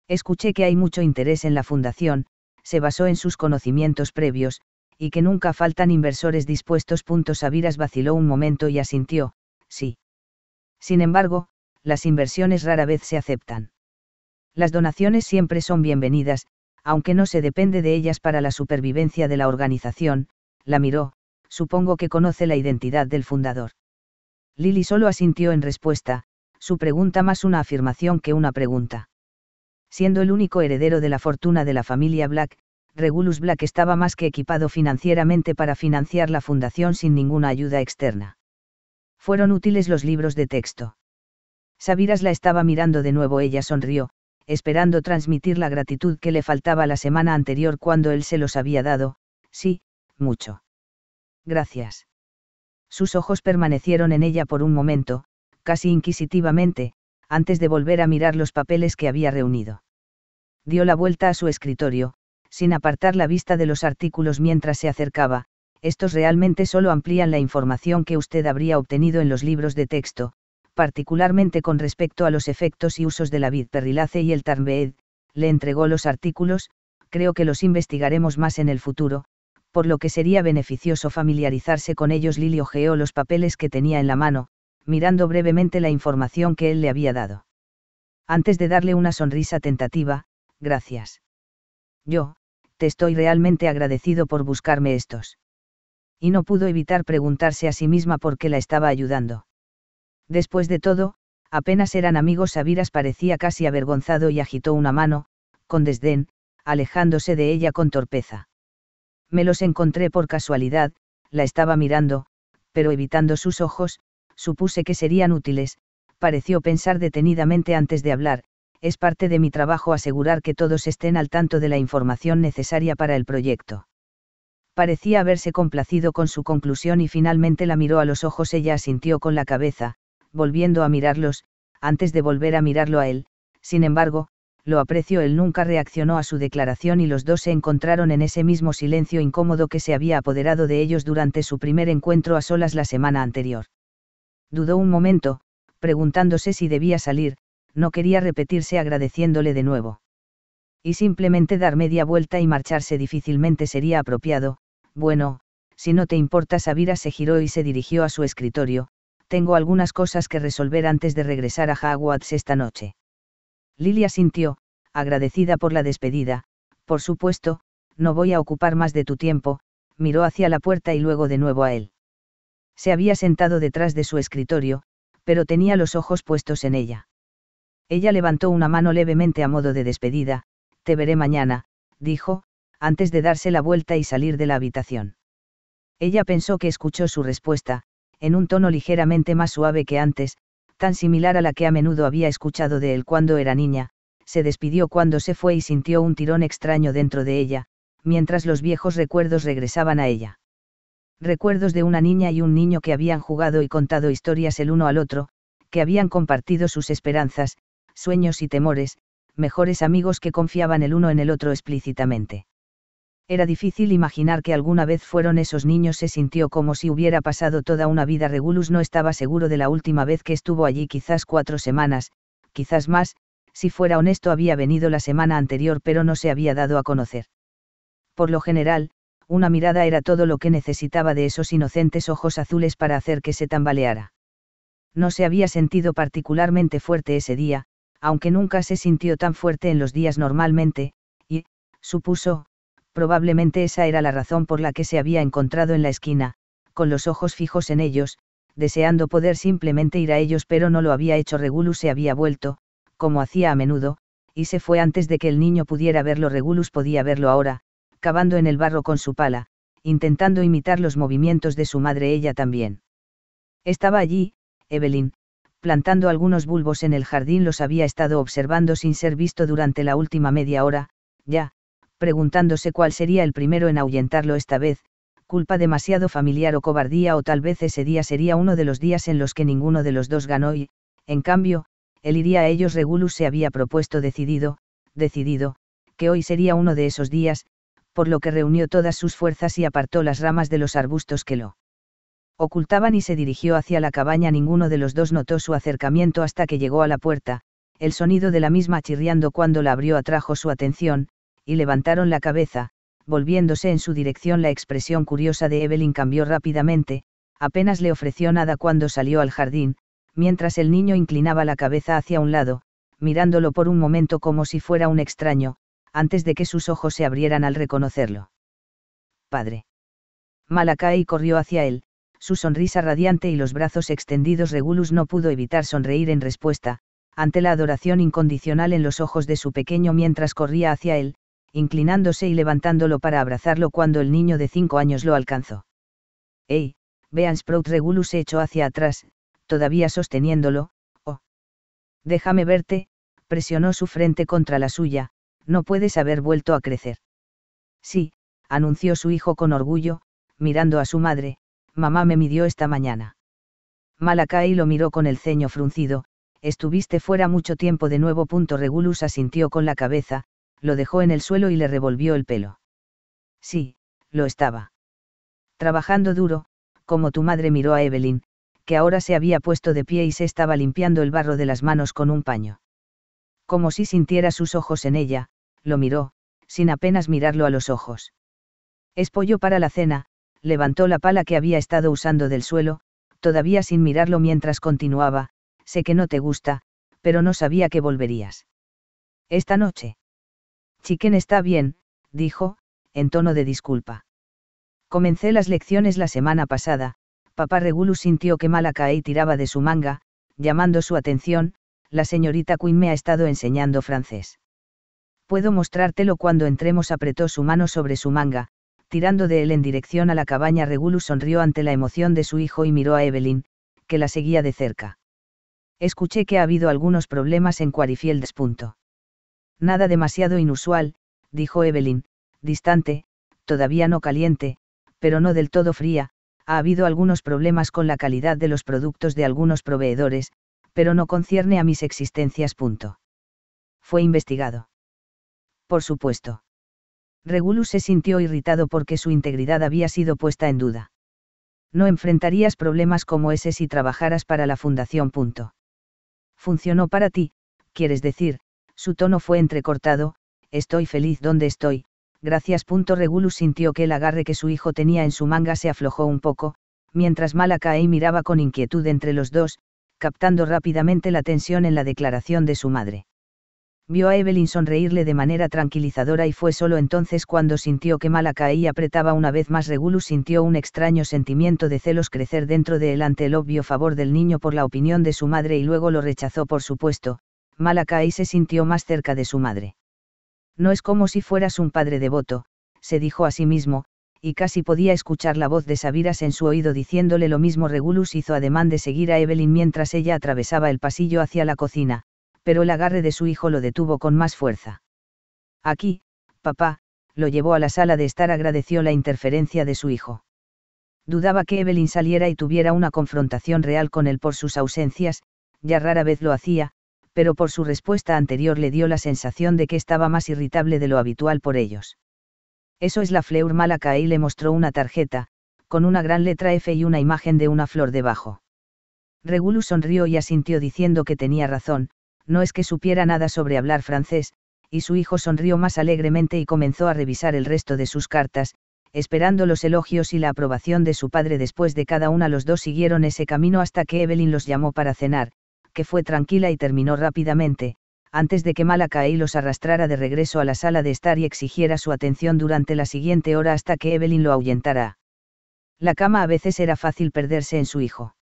Escuché que hay mucho interés en la fundación, se basó en sus conocimientos previos, y que nunca faltan inversores dispuestos. A Sabiras vaciló un momento y asintió, sí. Sin embargo, las inversiones rara vez se aceptan. Las donaciones siempre son bienvenidas, aunque no se depende de ellas para la supervivencia de la organización, la miró, supongo que conoce la identidad del fundador. Lily solo asintió en respuesta, su pregunta más una afirmación que una pregunta. Siendo el único heredero de la fortuna de la familia Black, Regulus Black estaba más que equipado financieramente para financiar la fundación sin ninguna ayuda externa. Fueron útiles los libros de texto. Sabiras la estaba mirando de nuevo, ella sonrió, esperando transmitir la gratitud que le faltaba la semana anterior cuando él se los había dado, sí, mucho. Gracias. Sus ojos permanecieron en ella por un momento, casi inquisitivamente, antes de volver a mirar los papeles que había reunido. Dio la vuelta a su escritorio, sin apartar la vista de los artículos mientras se acercaba, estos realmente solo amplían la información que usted habría obtenido en los libros de texto, particularmente con respecto a los efectos y usos de la vid perrilace y el tarnbeed, le entregó los artículos, creo que los investigaremos más en el futuro, por lo que sería beneficioso familiarizarse con ellos. Lilio ojeó los papeles que tenía en la mano, mirando brevemente la información que él le había dado. Antes de darle una sonrisa tentativa, gracias. Yo, te estoy realmente agradecido por buscarme estos y no pudo evitar preguntarse a sí misma por qué la estaba ayudando. Después de todo, apenas eran amigos Sabiras parecía casi avergonzado y agitó una mano, con desdén, alejándose de ella con torpeza. Me los encontré por casualidad, la estaba mirando, pero evitando sus ojos, supuse que serían útiles, pareció pensar detenidamente antes de hablar, es parte de mi trabajo asegurar que todos estén al tanto de la información necesaria para el proyecto parecía haberse complacido con su conclusión y finalmente la miró a los ojos. Ella asintió con la cabeza, volviendo a mirarlos, antes de volver a mirarlo a él, sin embargo, lo apreció él nunca reaccionó a su declaración y los dos se encontraron en ese mismo silencio incómodo que se había apoderado de ellos durante su primer encuentro a solas la semana anterior. Dudó un momento, preguntándose si debía salir, no quería repetirse agradeciéndole de nuevo. Y simplemente dar media vuelta y marcharse difícilmente sería apropiado, bueno, si no te importa, Sabira se giró y se dirigió a su escritorio, tengo algunas cosas que resolver antes de regresar a Hogwarts esta noche. Lilia sintió, agradecida por la despedida, por supuesto, no voy a ocupar más de tu tiempo, miró hacia la puerta y luego de nuevo a él. Se había sentado detrás de su escritorio, pero tenía los ojos puestos en ella. Ella levantó una mano levemente a modo de despedida, te veré mañana, dijo, antes de darse la vuelta y salir de la habitación. Ella pensó que escuchó su respuesta, en un tono ligeramente más suave que antes, tan similar a la que a menudo había escuchado de él cuando era niña, se despidió cuando se fue y sintió un tirón extraño dentro de ella, mientras los viejos recuerdos regresaban a ella. Recuerdos de una niña y un niño que habían jugado y contado historias el uno al otro, que habían compartido sus esperanzas, sueños y temores, mejores amigos que confiaban el uno en el otro explícitamente. Era difícil imaginar que alguna vez fueron esos niños. Se sintió como si hubiera pasado toda una vida. Regulus no estaba seguro de la última vez que estuvo allí, quizás cuatro semanas, quizás más, si fuera honesto había venido la semana anterior pero no se había dado a conocer. Por lo general, una mirada era todo lo que necesitaba de esos inocentes ojos azules para hacer que se tambaleara. No se había sentido particularmente fuerte ese día, aunque nunca se sintió tan fuerte en los días normalmente, y, supuso, probablemente esa era la razón por la que se había encontrado en la esquina, con los ojos fijos en ellos, deseando poder simplemente ir a ellos pero no lo había hecho Regulus se había vuelto, como hacía a menudo, y se fue antes de que el niño pudiera verlo Regulus podía verlo ahora, cavando en el barro con su pala, intentando imitar los movimientos de su madre ella también. Estaba allí, Evelyn, plantando algunos bulbos en el jardín los había estado observando sin ser visto durante la última media hora, ya, preguntándose cuál sería el primero en ahuyentarlo esta vez, culpa demasiado familiar o cobardía o tal vez ese día sería uno de los días en los que ninguno de los dos ganó y, en cambio, él iría a ellos Regulus se había propuesto decidido, decidido, que hoy sería uno de esos días, por lo que reunió todas sus fuerzas y apartó las ramas de los arbustos que lo ocultaban y se dirigió hacia la cabaña ninguno de los dos notó su acercamiento hasta que llegó a la puerta, el sonido de la misma chirriando cuando la abrió atrajo su atención, y levantaron la cabeza, volviéndose en su dirección la expresión curiosa de Evelyn cambió rápidamente, apenas le ofreció nada cuando salió al jardín, mientras el niño inclinaba la cabeza hacia un lado, mirándolo por un momento como si fuera un extraño, antes de que sus ojos se abrieran al reconocerlo. Padre. Malakai corrió hacia él, su sonrisa radiante y los brazos extendidos Regulus no pudo evitar sonreír en respuesta, ante la adoración incondicional en los ojos de su pequeño mientras corría hacia él, inclinándose y levantándolo para abrazarlo cuando el niño de cinco años lo alcanzó. ¡Ey! Vean Sprout Regulus se echó hacia atrás, todavía sosteniéndolo, oh. Déjame verte, presionó su frente contra la suya, no puedes haber vuelto a crecer. Sí, anunció su hijo con orgullo, mirando a su madre, mamá me midió esta mañana. Malakai lo miró con el ceño fruncido, estuviste fuera mucho tiempo de nuevo. Punto Regulus asintió con la cabeza, lo dejó en el suelo y le revolvió el pelo. Sí, lo estaba. Trabajando duro, como tu madre miró a Evelyn, que ahora se había puesto de pie y se estaba limpiando el barro de las manos con un paño. Como si sintiera sus ojos en ella, lo miró, sin apenas mirarlo a los ojos. Espolló para la cena, levantó la pala que había estado usando del suelo, todavía sin mirarlo mientras continuaba, sé que no te gusta, pero no sabía que volverías. Esta noche. Chiquen está bien, dijo, en tono de disculpa. Comencé las lecciones la semana pasada, papá Regulus sintió que y tiraba de su manga, llamando su atención, la señorita Quinn me ha estado enseñando francés. Puedo mostrártelo cuando entremos, apretó su mano sobre su manga, tirando de él en dirección a la cabaña. Regulus sonrió ante la emoción de su hijo y miró a Evelyn, que la seguía de cerca. Escuché que ha habido algunos problemas en despunto. Nada demasiado inusual, dijo Evelyn, distante, todavía no caliente, pero no del todo fría, ha habido algunos problemas con la calidad de los productos de algunos proveedores, pero no concierne a mis existencias. Fue investigado. Por supuesto. Regulus se sintió irritado porque su integridad había sido puesta en duda. No enfrentarías problemas como ese si trabajaras para la fundación. Funcionó para ti, quieres decir, su tono fue entrecortado, estoy feliz donde estoy, gracias. Regulus sintió que el agarre que su hijo tenía en su manga se aflojó un poco, mientras Malakai miraba con inquietud entre los dos, captando rápidamente la tensión en la declaración de su madre. Vio a Evelyn sonreírle de manera tranquilizadora y fue solo entonces cuando sintió que Malakai apretaba una vez más Regulus sintió un extraño sentimiento de celos crecer dentro de él ante el obvio favor del niño por la opinión de su madre y luego lo rechazó por supuesto, Malakai se sintió más cerca de su madre. No es como si fueras un padre devoto, se dijo a sí mismo, y casi podía escuchar la voz de Sabiras en su oído diciéndole lo mismo. Regulus hizo ademán de seguir a Evelyn mientras ella atravesaba el pasillo hacia la cocina, pero el agarre de su hijo lo detuvo con más fuerza. Aquí, papá, lo llevó a la sala de estar agradeció la interferencia de su hijo. Dudaba que Evelyn saliera y tuviera una confrontación real con él por sus ausencias, ya rara vez lo hacía, pero por su respuesta anterior le dio la sensación de que estaba más irritable de lo habitual por ellos. Eso es la fleur malaca y le mostró una tarjeta, con una gran letra F y una imagen de una flor debajo. Regulus sonrió y asintió diciendo que tenía razón, no es que supiera nada sobre hablar francés, y su hijo sonrió más alegremente y comenzó a revisar el resto de sus cartas, esperando los elogios y la aprobación de su padre después de cada una los dos siguieron ese camino hasta que Evelyn los llamó para cenar, que fue tranquila y terminó rápidamente, antes de que Malakai los arrastrara de regreso a la sala de estar y exigiera su atención durante la siguiente hora hasta que Evelyn lo ahuyentara. La cama a veces era fácil perderse en su hijo.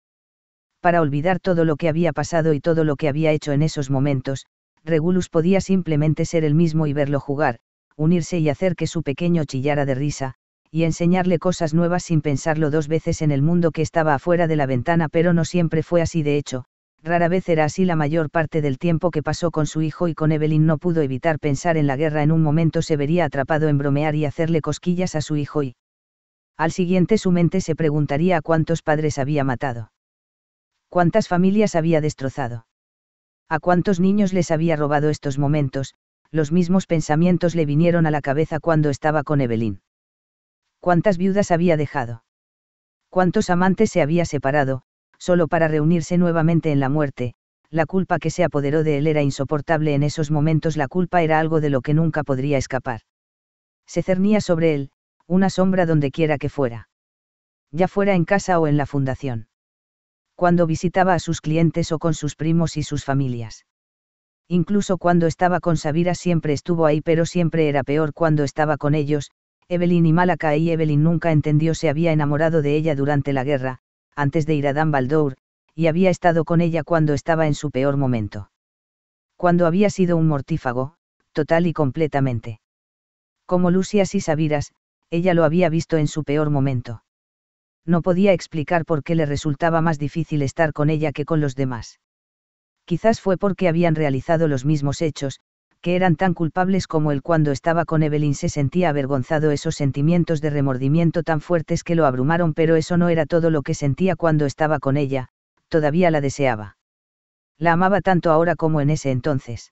Para olvidar todo lo que había pasado y todo lo que había hecho en esos momentos, Regulus podía simplemente ser el mismo y verlo jugar, unirse y hacer que su pequeño chillara de risa, y enseñarle cosas nuevas sin pensarlo dos veces en el mundo que estaba afuera de la ventana, pero no siempre fue así de hecho, rara vez era así la mayor parte del tiempo que pasó con su hijo y con Evelyn no pudo evitar pensar en la guerra en un momento se vería atrapado en bromear y hacerle cosquillas a su hijo y al siguiente su mente se preguntaría a cuántos padres había matado. Cuántas familias había destrozado. A cuántos niños les había robado estos momentos, los mismos pensamientos le vinieron a la cabeza cuando estaba con Evelyn. Cuántas viudas había dejado. Cuántos amantes se había separado, solo para reunirse nuevamente en la muerte, la culpa que se apoderó de él era insoportable en esos momentos, la culpa era algo de lo que nunca podría escapar. Se cernía sobre él, una sombra donde quiera que fuera. Ya fuera en casa o en la fundación. Cuando visitaba a sus clientes o con sus primos y sus familias. Incluso cuando estaba con Sabira siempre estuvo ahí, pero siempre era peor cuando estaba con ellos, Evelyn y Malaka y Evelyn nunca entendió se había enamorado de ella durante la guerra, antes de ir a Dumbledore, y había estado con ella cuando estaba en su peor momento. Cuando había sido un mortífago, total y completamente. Como Lucias y Sabiras, ella lo había visto en su peor momento. No podía explicar por qué le resultaba más difícil estar con ella que con los demás. Quizás fue porque habían realizado los mismos hechos, que eran tan culpables como él cuando estaba con Evelyn se sentía avergonzado esos sentimientos de remordimiento tan fuertes que lo abrumaron, pero eso no era todo lo que sentía cuando estaba con ella, todavía la deseaba. La amaba tanto ahora como en ese entonces.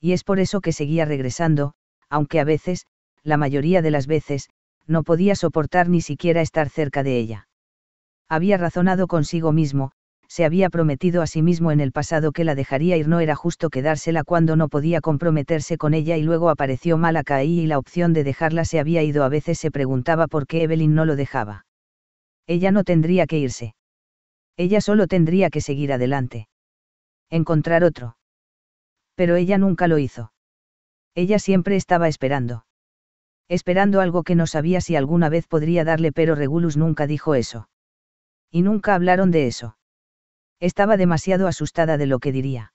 Y es por eso que seguía regresando, aunque a veces, la mayoría de las veces, no podía soportar ni siquiera estar cerca de ella. Había razonado consigo mismo, se había prometido a sí mismo en el pasado que la dejaría ir, no era justo quedársela cuando no podía comprometerse con ella y luego apareció Malakai y la opción de dejarla se había ido. A veces se preguntaba por qué Evelyn no lo dejaba. Ella no tendría que irse. Ella solo tendría que seguir adelante. Encontrar otro. Pero ella nunca lo hizo. Ella siempre estaba esperando. Esperando algo que no sabía si alguna vez podría darle, pero Regulus nunca dijo eso. Y nunca hablaron de eso estaba demasiado asustada de lo que diría.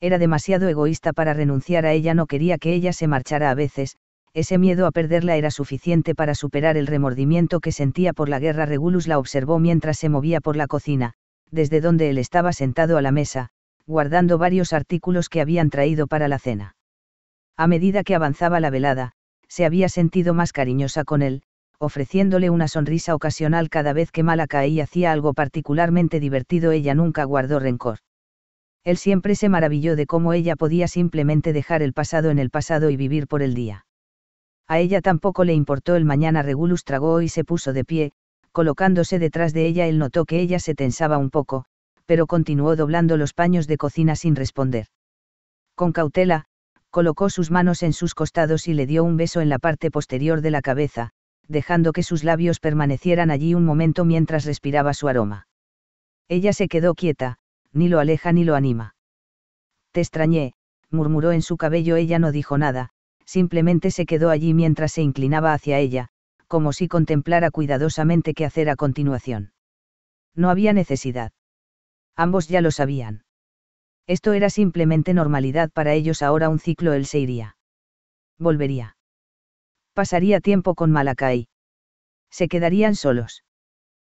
Era demasiado egoísta para renunciar a ella, no quería que ella se marchara a veces, ese miedo a perderla era suficiente para superar el remordimiento que sentía por la guerra. Regulus la observó mientras se movía por la cocina, desde donde él estaba sentado a la mesa, guardando varios artículos que habían traído para la cena. A medida que avanzaba la velada, se había sentido más cariñosa con él, ofreciéndole una sonrisa ocasional cada vez que y hacía algo particularmente divertido, ella nunca guardó rencor. Él siempre se maravilló de cómo ella podía simplemente dejar el pasado en el pasado y vivir por el día. A ella tampoco le importó el mañana. Regulus tragó y se puso de pie, colocándose detrás de ella. Él notó que ella se tensaba un poco, pero continuó doblando los paños de cocina sin responder. Con cautela, colocó sus manos en sus costados y le dio un beso en la parte posterior de la cabeza, dejando que sus labios permanecieran allí un momento mientras respiraba su aroma. Ella se quedó quieta, ni lo aleja ni lo anima. Te extrañé, murmuró en su cabello ella no dijo nada, simplemente se quedó allí mientras se inclinaba hacia ella, como si contemplara cuidadosamente qué hacer a continuación. No había necesidad. Ambos ya lo sabían. Esto era simplemente normalidad para ellos ahora un ciclo él se iría. Volvería pasaría tiempo con Malakai. Se quedarían solos.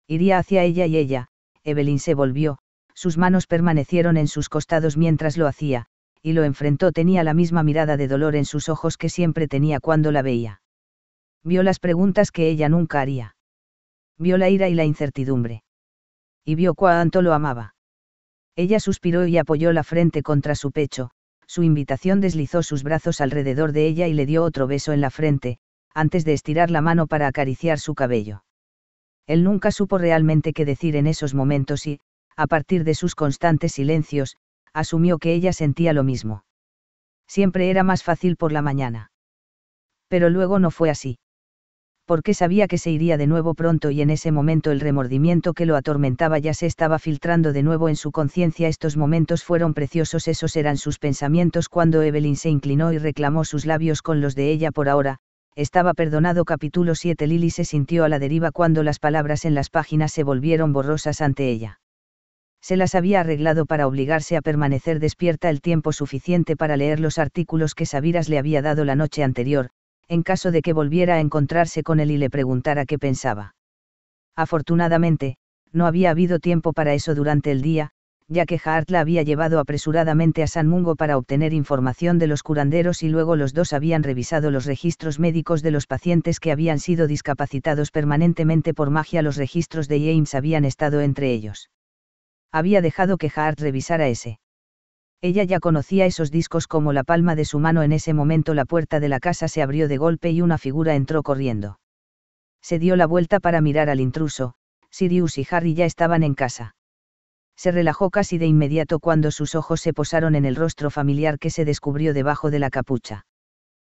Iría hacia ella y ella, Evelyn se volvió, sus manos permanecieron en sus costados mientras lo hacía, y lo enfrentó tenía la misma mirada de dolor en sus ojos que siempre tenía cuando la veía. Vio las preguntas que ella nunca haría. Vio la ira y la incertidumbre. Y vio cuánto lo amaba. Ella suspiró y apoyó la frente contra su pecho, su invitación deslizó sus brazos alrededor de ella y le dio otro beso en la frente, antes de estirar la mano para acariciar su cabello. Él nunca supo realmente qué decir en esos momentos y, a partir de sus constantes silencios, asumió que ella sentía lo mismo. Siempre era más fácil por la mañana. Pero luego no fue así. Porque sabía que se iría de nuevo pronto y en ese momento el remordimiento que lo atormentaba ya se estaba filtrando de nuevo en su conciencia. Estos momentos fueron preciosos, esos eran sus pensamientos cuando Evelyn se inclinó y reclamó sus labios con los de ella por ahora, estaba perdonado. Capítulo 7 Lily se sintió a la deriva cuando las palabras en las páginas se volvieron borrosas ante ella. Se las había arreglado para obligarse a permanecer despierta el tiempo suficiente para leer los artículos que Sabiras le había dado la noche anterior, en caso de que volviera a encontrarse con él y le preguntara qué pensaba. Afortunadamente, no había habido tiempo para eso durante el día, ya que Hart la había llevado apresuradamente a San Mungo para obtener información de los curanderos y luego los dos habían revisado los registros médicos de los pacientes que habían sido discapacitados permanentemente por magia. Los registros de James habían estado entre ellos. Había dejado que Hart revisara ese. Ella ya conocía esos discos como la palma de su mano. En ese momento la puerta de la casa se abrió de golpe y una figura entró corriendo. Se dio la vuelta para mirar al intruso, Sirius y Harry ya estaban en casa se relajó casi de inmediato cuando sus ojos se posaron en el rostro familiar que se descubrió debajo de la capucha.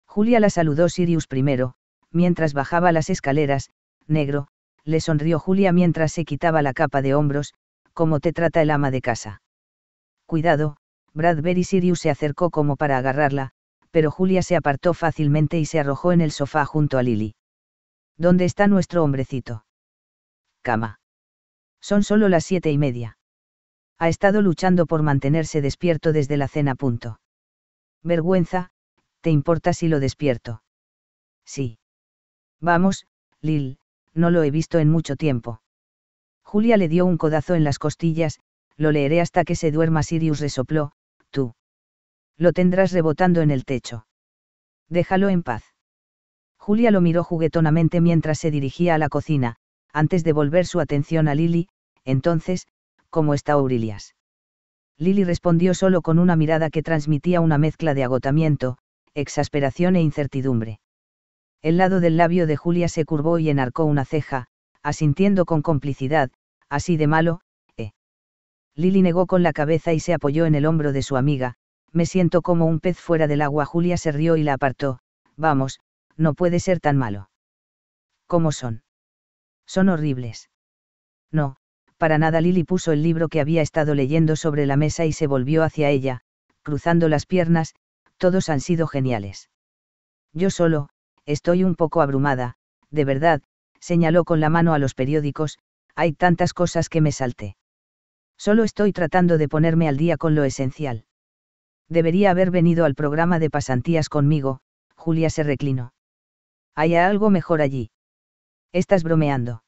Julia la saludó Sirius primero, mientras bajaba las escaleras, negro, le sonrió Julia mientras se quitaba la capa de hombros, como te trata el ama de casa. Cuidado, Bradbury Sirius se acercó como para agarrarla, pero Julia se apartó fácilmente y se arrojó en el sofá junto a Lily. ¿Dónde está nuestro hombrecito? Cama. Son solo las siete y media ha estado luchando por mantenerse despierto desde la cena. Punto. Vergüenza, ¿te importa si lo despierto? Sí. Vamos, Lil, no lo he visto en mucho tiempo. Julia le dio un codazo en las costillas, lo leeré hasta que se duerma. Sirius resopló, tú. Lo tendrás rebotando en el techo. Déjalo en paz. Julia lo miró juguetonamente mientras se dirigía a la cocina, antes de volver su atención a Lily, entonces, ¿cómo está Aurilias? Lily respondió solo con una mirada que transmitía una mezcla de agotamiento, exasperación e incertidumbre. El lado del labio de Julia se curvó y enarcó una ceja, asintiendo con complicidad, así de malo, ¿eh? Lily negó con la cabeza y se apoyó en el hombro de su amiga, me siento como un pez fuera del agua. Julia se rió y la apartó, vamos, no puede ser tan malo. ¿Cómo son? Son horribles. No, para nada Lili puso el libro que había estado leyendo sobre la mesa y se volvió hacia ella, cruzando las piernas, todos han sido geniales. Yo solo, estoy un poco abrumada, de verdad, señaló con la mano a los periódicos, hay tantas cosas que me salte. Solo estoy tratando de ponerme al día con lo esencial. Debería haber venido al programa de pasantías conmigo, Julia se reclinó. Hay algo mejor allí. Estás bromeando.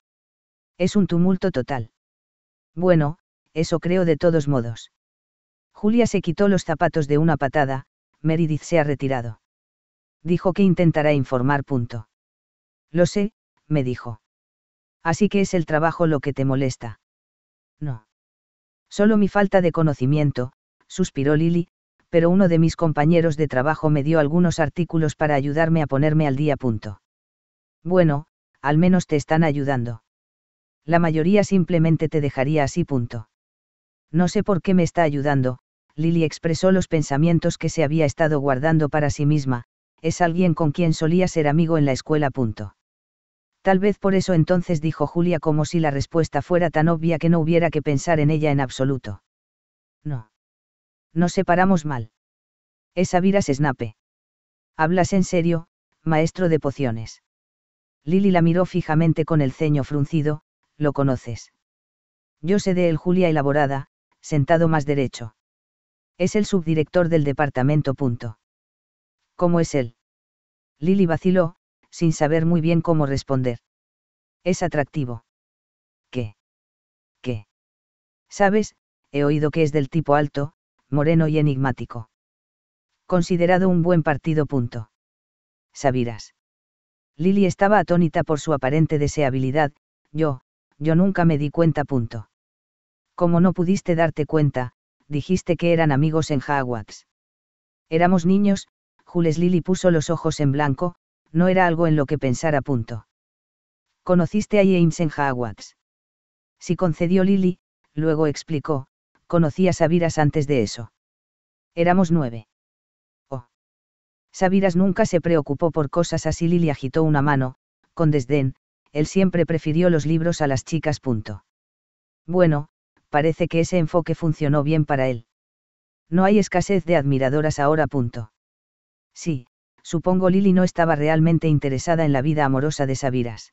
Es un tumulto total. Bueno, eso creo de todos modos. Julia se quitó los zapatos de una patada, Meredith se ha retirado. Dijo que intentará informar. Punto. Lo sé, me dijo. Así que es el trabajo lo que te molesta. No. Solo mi falta de conocimiento, suspiró Lily, pero uno de mis compañeros de trabajo me dio algunos artículos para ayudarme a ponerme al día. Punto. Bueno, al menos te están ayudando la mayoría simplemente te dejaría así punto. No sé por qué me está ayudando, Lily expresó los pensamientos que se había estado guardando para sí misma, es alguien con quien solía ser amigo en la escuela. Punto. Tal vez por eso entonces dijo Julia como si la respuesta fuera tan obvia que no hubiera que pensar en ella en absoluto. No. Nos separamos mal. Esa viras snape. ¿Hablas en serio, maestro de pociones? Lili la miró fijamente con el ceño fruncido, lo conoces. Yo sé de él Julia elaborada, sentado más derecho. Es el subdirector del departamento. Punto. ¿Cómo es él? Lily vaciló, sin saber muy bien cómo responder. Es atractivo. ¿Qué? ¿Qué? Sabes, he oído que es del tipo alto, moreno y enigmático. Considerado un buen partido. Punto. Sabirás. Lily estaba atónita por su aparente deseabilidad, yo, yo nunca me di cuenta. Punto. Como no pudiste darte cuenta, dijiste que eran amigos en Hogwarts. Éramos niños, Jules Lily puso los ojos en blanco, no era algo en lo que pensara. Punto. Conociste a James en Hogwarts. Si concedió Lily, luego explicó, conocí a Sabiras antes de eso. Éramos nueve. Oh. Sabiras nunca se preocupó por cosas así. Lily agitó una mano, con desdén, él siempre prefirió los libros a las chicas. Punto. Bueno, parece que ese enfoque funcionó bien para él. No hay escasez de admiradoras ahora. Punto. Sí, supongo Lily no estaba realmente interesada en la vida amorosa de Sabiras.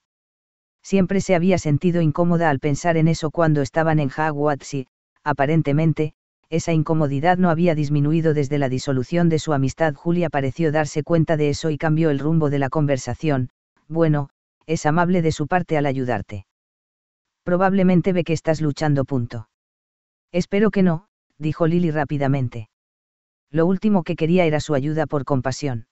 Siempre se había sentido incómoda al pensar en eso cuando estaban en Hogwarts y, aparentemente, esa incomodidad no había disminuido desde la disolución de su amistad. Julia pareció darse cuenta de eso y cambió el rumbo de la conversación. Bueno, es amable de su parte al ayudarte. Probablemente ve que estás luchando. Punto. Espero que no, dijo Lily rápidamente. Lo último que quería era su ayuda por compasión.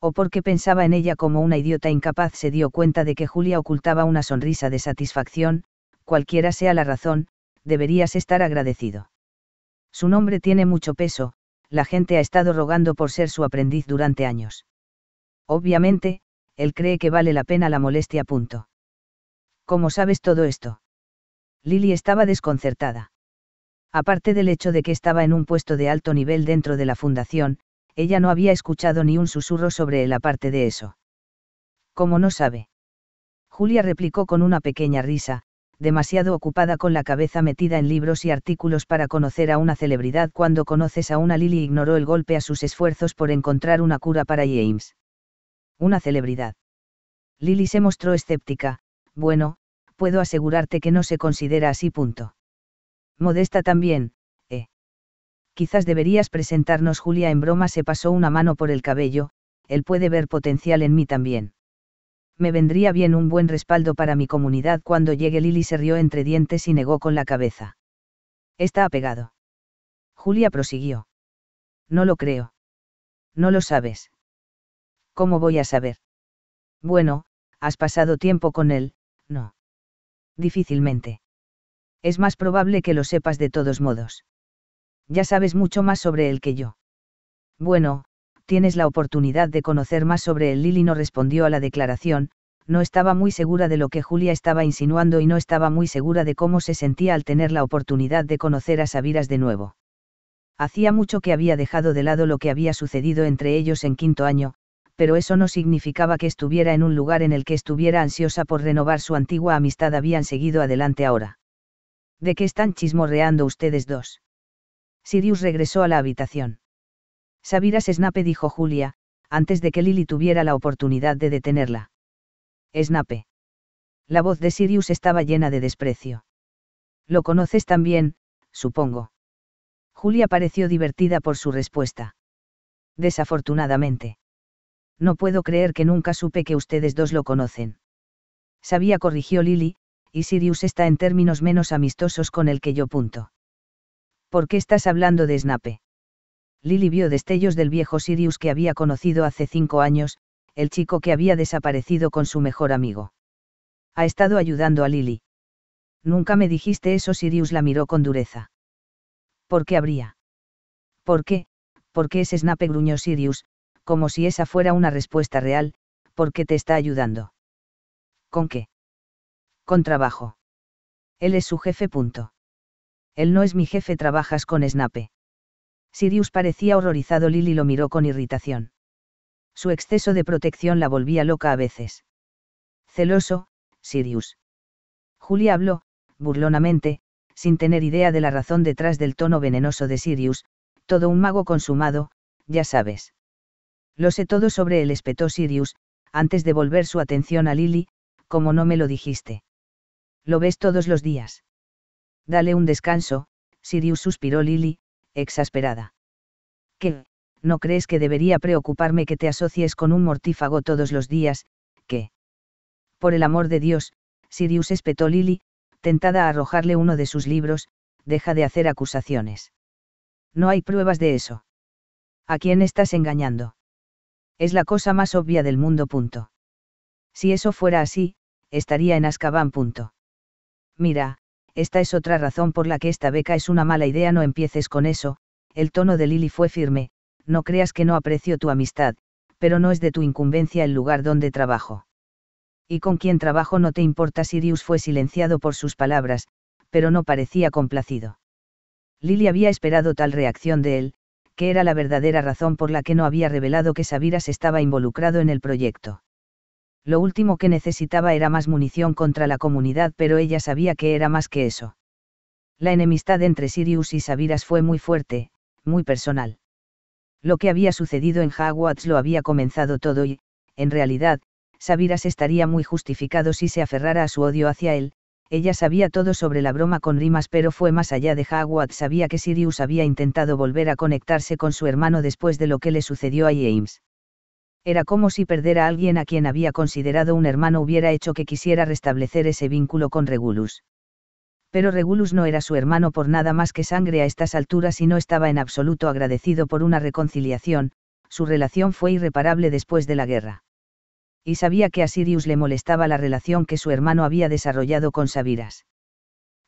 O porque pensaba en ella como una idiota incapaz se dio cuenta de que Julia ocultaba una sonrisa de satisfacción, cualquiera sea la razón, deberías estar agradecido. Su nombre tiene mucho peso, la gente ha estado rogando por ser su aprendiz durante años. Obviamente, él cree que vale la pena la molestia. Punto. ¿Cómo sabes todo esto? Lily estaba desconcertada. Aparte del hecho de que estaba en un puesto de alto nivel dentro de la fundación, ella no había escuchado ni un susurro sobre él aparte de eso. ¿Cómo no sabe? Julia replicó con una pequeña risa, demasiado ocupada con la cabeza metida en libros y artículos para conocer a una celebridad cuando conoces a una Lily ignoró el golpe a sus esfuerzos por encontrar una cura para James. Una celebridad. Lily se mostró escéptica, bueno, puedo asegurarte que no se considera así. Punto. Modesta también, ¿eh? Quizás deberías presentarnos. Julia en broma se pasó una mano por el cabello, él puede ver potencial en mí también. Me vendría bien un buen respaldo para mi comunidad cuando llegue Lily se rió entre dientes y negó con la cabeza. Está apegado. Julia prosiguió. No lo creo. No lo sabes. ¿cómo voy a saber? Bueno, has pasado tiempo con él, no. Difícilmente. Es más probable que lo sepas de todos modos. Ya sabes mucho más sobre él que yo. Bueno, tienes la oportunidad de conocer más sobre él. Lili no respondió a la declaración, no estaba muy segura de lo que Julia estaba insinuando y no estaba muy segura de cómo se sentía al tener la oportunidad de conocer a Sabiras de nuevo. Hacía mucho que había dejado de lado lo que había sucedido entre ellos en quinto año, pero eso no significaba que estuviera en un lugar en el que estuviera ansiosa por renovar su antigua amistad. Habían seguido adelante ahora. ¿De qué están chismorreando ustedes dos? Sirius regresó a la habitación. Sabiras Snape dijo Julia, antes de que Lily tuviera la oportunidad de detenerla. Snape. La voz de Sirius estaba llena de desprecio. Lo conoces también, supongo. Julia pareció divertida por su respuesta. Desafortunadamente no puedo creer que nunca supe que ustedes dos lo conocen. Sabía, corrigió Lily, y Sirius está en términos menos amistosos con el que yo punto. ¿Por qué estás hablando de Snape? Lily vio destellos del viejo Sirius que había conocido hace cinco años, el chico que había desaparecido con su mejor amigo. Ha estado ayudando a Lily. Nunca me dijiste eso, Sirius la miró con dureza. ¿Por qué habría? ¿Por qué? por qué ese Snape? gruñó Sirius, como si esa fuera una respuesta real, porque te está ayudando. ¿Con qué? Con trabajo. Él es su jefe. Punto. Él no es mi jefe, trabajas con Snape. Sirius parecía horrorizado. Lily lo miró con irritación. Su exceso de protección la volvía loca a veces. Celoso, Sirius. Julia habló, burlonamente, sin tener idea de la razón detrás del tono venenoso de Sirius, todo un mago consumado, ya sabes. Lo sé todo sobre él, espetó Sirius, antes de volver su atención a Lily, como no me lo dijiste. Lo ves todos los días. Dale un descanso, Sirius suspiró Lily, exasperada. ¿Qué? ¿No crees que debería preocuparme que te asocies con un mortífago todos los días? ¿Qué? Por el amor de Dios, Sirius espetó Lily, tentada a arrojarle uno de sus libros, deja de hacer acusaciones. No hay pruebas de eso. ¿A quién estás engañando? Es la cosa más obvia del mundo. Punto. Si eso fuera así, estaría en Azkaban. Punto. Mira, esta es otra razón por la que esta beca es una mala idea. No empieces con eso, el tono de Lily fue firme, no creas que no aprecio tu amistad, pero no es de tu incumbencia el lugar donde trabajo. Y con quien trabajo no te importa. Sirius fue silenciado por sus palabras, pero no parecía complacido. Lily había esperado tal reacción de él, que era la verdadera razón por la que no había revelado que Saviras estaba involucrado en el proyecto. Lo último que necesitaba era más munición contra la comunidad, pero ella sabía que era más que eso. La enemistad entre Sirius y Saviras fue muy fuerte, muy personal. Lo que había sucedido en Hogwarts lo había comenzado todo y, en realidad, Saviras estaría muy justificado si se aferrara a su odio hacia él, ella sabía todo sobre la broma con rimas pero fue más allá de Hawat Sabía que Sirius había intentado volver a conectarse con su hermano después de lo que le sucedió a James. Era como si perder a alguien a quien había considerado un hermano hubiera hecho que quisiera restablecer ese vínculo con Regulus. Pero Regulus no era su hermano por nada más que sangre a estas alturas y no estaba en absoluto agradecido por una reconciliación, su relación fue irreparable después de la guerra y sabía que a Sirius le molestaba la relación que su hermano había desarrollado con Sabiras.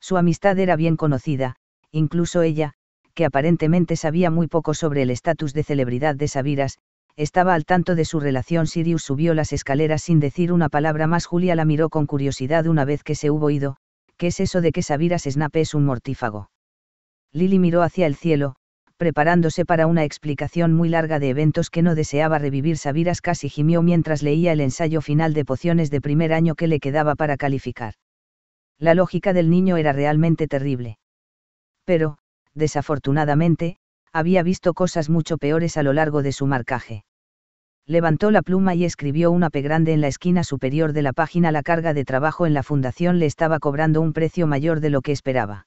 Su amistad era bien conocida, incluso ella, que aparentemente sabía muy poco sobre el estatus de celebridad de Sabiras, estaba al tanto de su relación. Sirius subió las escaleras sin decir una palabra más. Julia la miró con curiosidad una vez que se hubo ido, ¿qué es eso de que Sabiras Snape es un mortífago? Lily miró hacia el cielo, preparándose para una explicación muy larga de eventos que no deseaba revivir. Sabiras casi gimió mientras leía el ensayo final de pociones de primer año que le quedaba para calificar. La lógica del niño era realmente terrible. Pero, desafortunadamente, había visto cosas mucho peores a lo largo de su marcaje. Levantó la pluma y escribió una P grande en la esquina superior de la página. La carga de trabajo en la fundación le estaba cobrando un precio mayor de lo que esperaba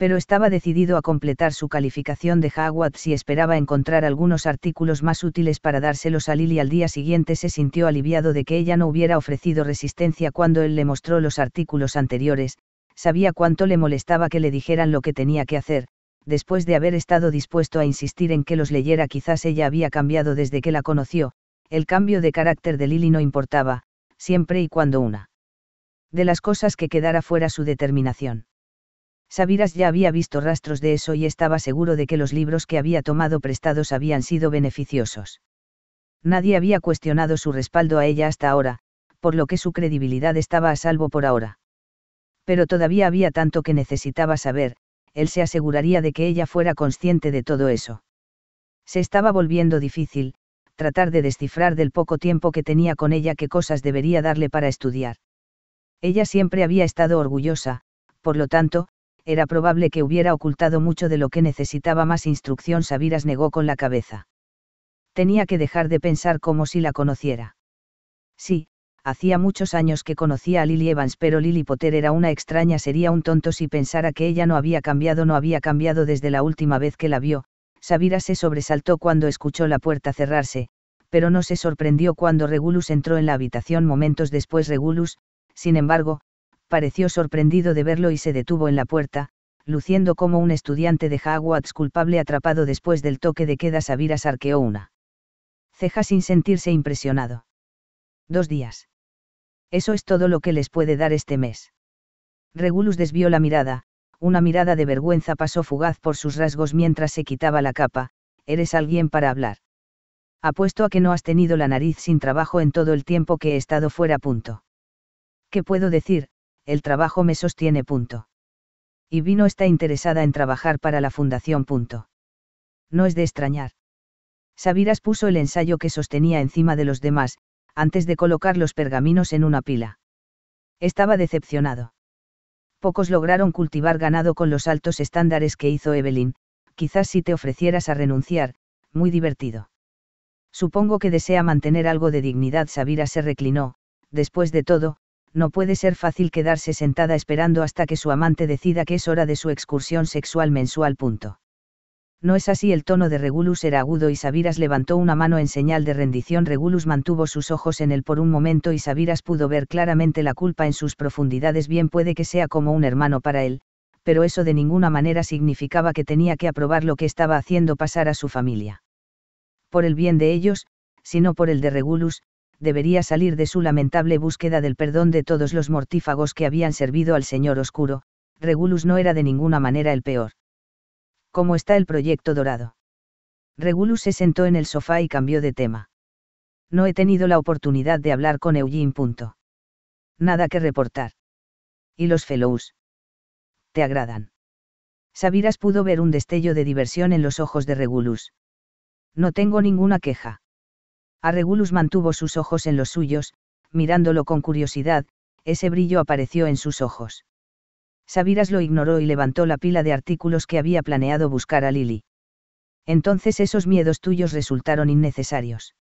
pero estaba decidido a completar su calificación de Hawat si esperaba encontrar algunos artículos más útiles para dárselos a Lily al día siguiente se sintió aliviado de que ella no hubiera ofrecido resistencia cuando él le mostró los artículos anteriores, sabía cuánto le molestaba que le dijeran lo que tenía que hacer, después de haber estado dispuesto a insistir en que los leyera quizás ella había cambiado desde que la conoció, el cambio de carácter de Lily no importaba, siempre y cuando una de las cosas que quedara fuera su determinación Sabiras ya había visto rastros de eso y estaba seguro de que los libros que había tomado prestados habían sido beneficiosos. Nadie había cuestionado su respaldo a ella hasta ahora, por lo que su credibilidad estaba a salvo por ahora. Pero todavía había tanto que necesitaba saber, él se aseguraría de que ella fuera consciente de todo eso. Se estaba volviendo difícil, tratar de descifrar del poco tiempo que tenía con ella qué cosas debería darle para estudiar. Ella siempre había estado orgullosa, por lo tanto, era probable que hubiera ocultado mucho de lo que necesitaba más instrucción. Sabiras negó con la cabeza. Tenía que dejar de pensar como si la conociera. Sí, hacía muchos años que conocía a Lily Evans, pero Lily Potter era una extraña, sería un tonto si pensara que ella no había cambiado, no había cambiado desde la última vez que la vio. Saviras se sobresaltó cuando escuchó la puerta cerrarse, pero no se sorprendió cuando Regulus entró en la habitación momentos después. Regulus, sin embargo, pareció sorprendido de verlo y se detuvo en la puerta, luciendo como un estudiante de Hogwarts culpable atrapado después del toque de queda Sabiras arqueó una ceja sin sentirse impresionado. Dos días. Eso es todo lo que les puede dar este mes. Regulus desvió la mirada, una mirada de vergüenza pasó fugaz por sus rasgos mientras se quitaba la capa, eres alguien para hablar. Apuesto a que no has tenido la nariz sin trabajo en todo el tiempo que he estado fuera. Punto. ¿Qué puedo decir? el trabajo me sostiene. Punto. Y Vino está interesada en trabajar para la fundación. Punto. No es de extrañar. Sabiras puso el ensayo que sostenía encima de los demás, antes de colocar los pergaminos en una pila. Estaba decepcionado. Pocos lograron cultivar ganado con los altos estándares que hizo Evelyn, quizás si te ofrecieras a renunciar, muy divertido. Supongo que desea mantener algo de dignidad. Sabira se reclinó, después de todo, no puede ser fácil quedarse sentada esperando hasta que su amante decida que es hora de su excursión sexual mensual. Punto. No es así, el tono de Regulus era agudo y Sabiras levantó una mano en señal de rendición. Regulus mantuvo sus ojos en él por un momento y Sabiras pudo ver claramente la culpa en sus profundidades. Bien puede que sea como un hermano para él, pero eso de ninguna manera significaba que tenía que aprobar lo que estaba haciendo pasar a su familia. Por el bien de ellos, sino por el de Regulus, debería salir de su lamentable búsqueda del perdón de todos los mortífagos que habían servido al Señor Oscuro, Regulus no era de ninguna manera el peor. ¿Cómo está el proyecto dorado? Regulus se sentó en el sofá y cambió de tema. No he tenido la oportunidad de hablar con Eugene. Punto. Nada que reportar. ¿Y los fellows? ¿Te agradan? Sabiras pudo ver un destello de diversión en los ojos de Regulus. No tengo ninguna queja. Regulus mantuvo sus ojos en los suyos, mirándolo con curiosidad, ese brillo apareció en sus ojos. Sabiras lo ignoró y levantó la pila de artículos que había planeado buscar a Lily. Entonces esos miedos tuyos resultaron innecesarios.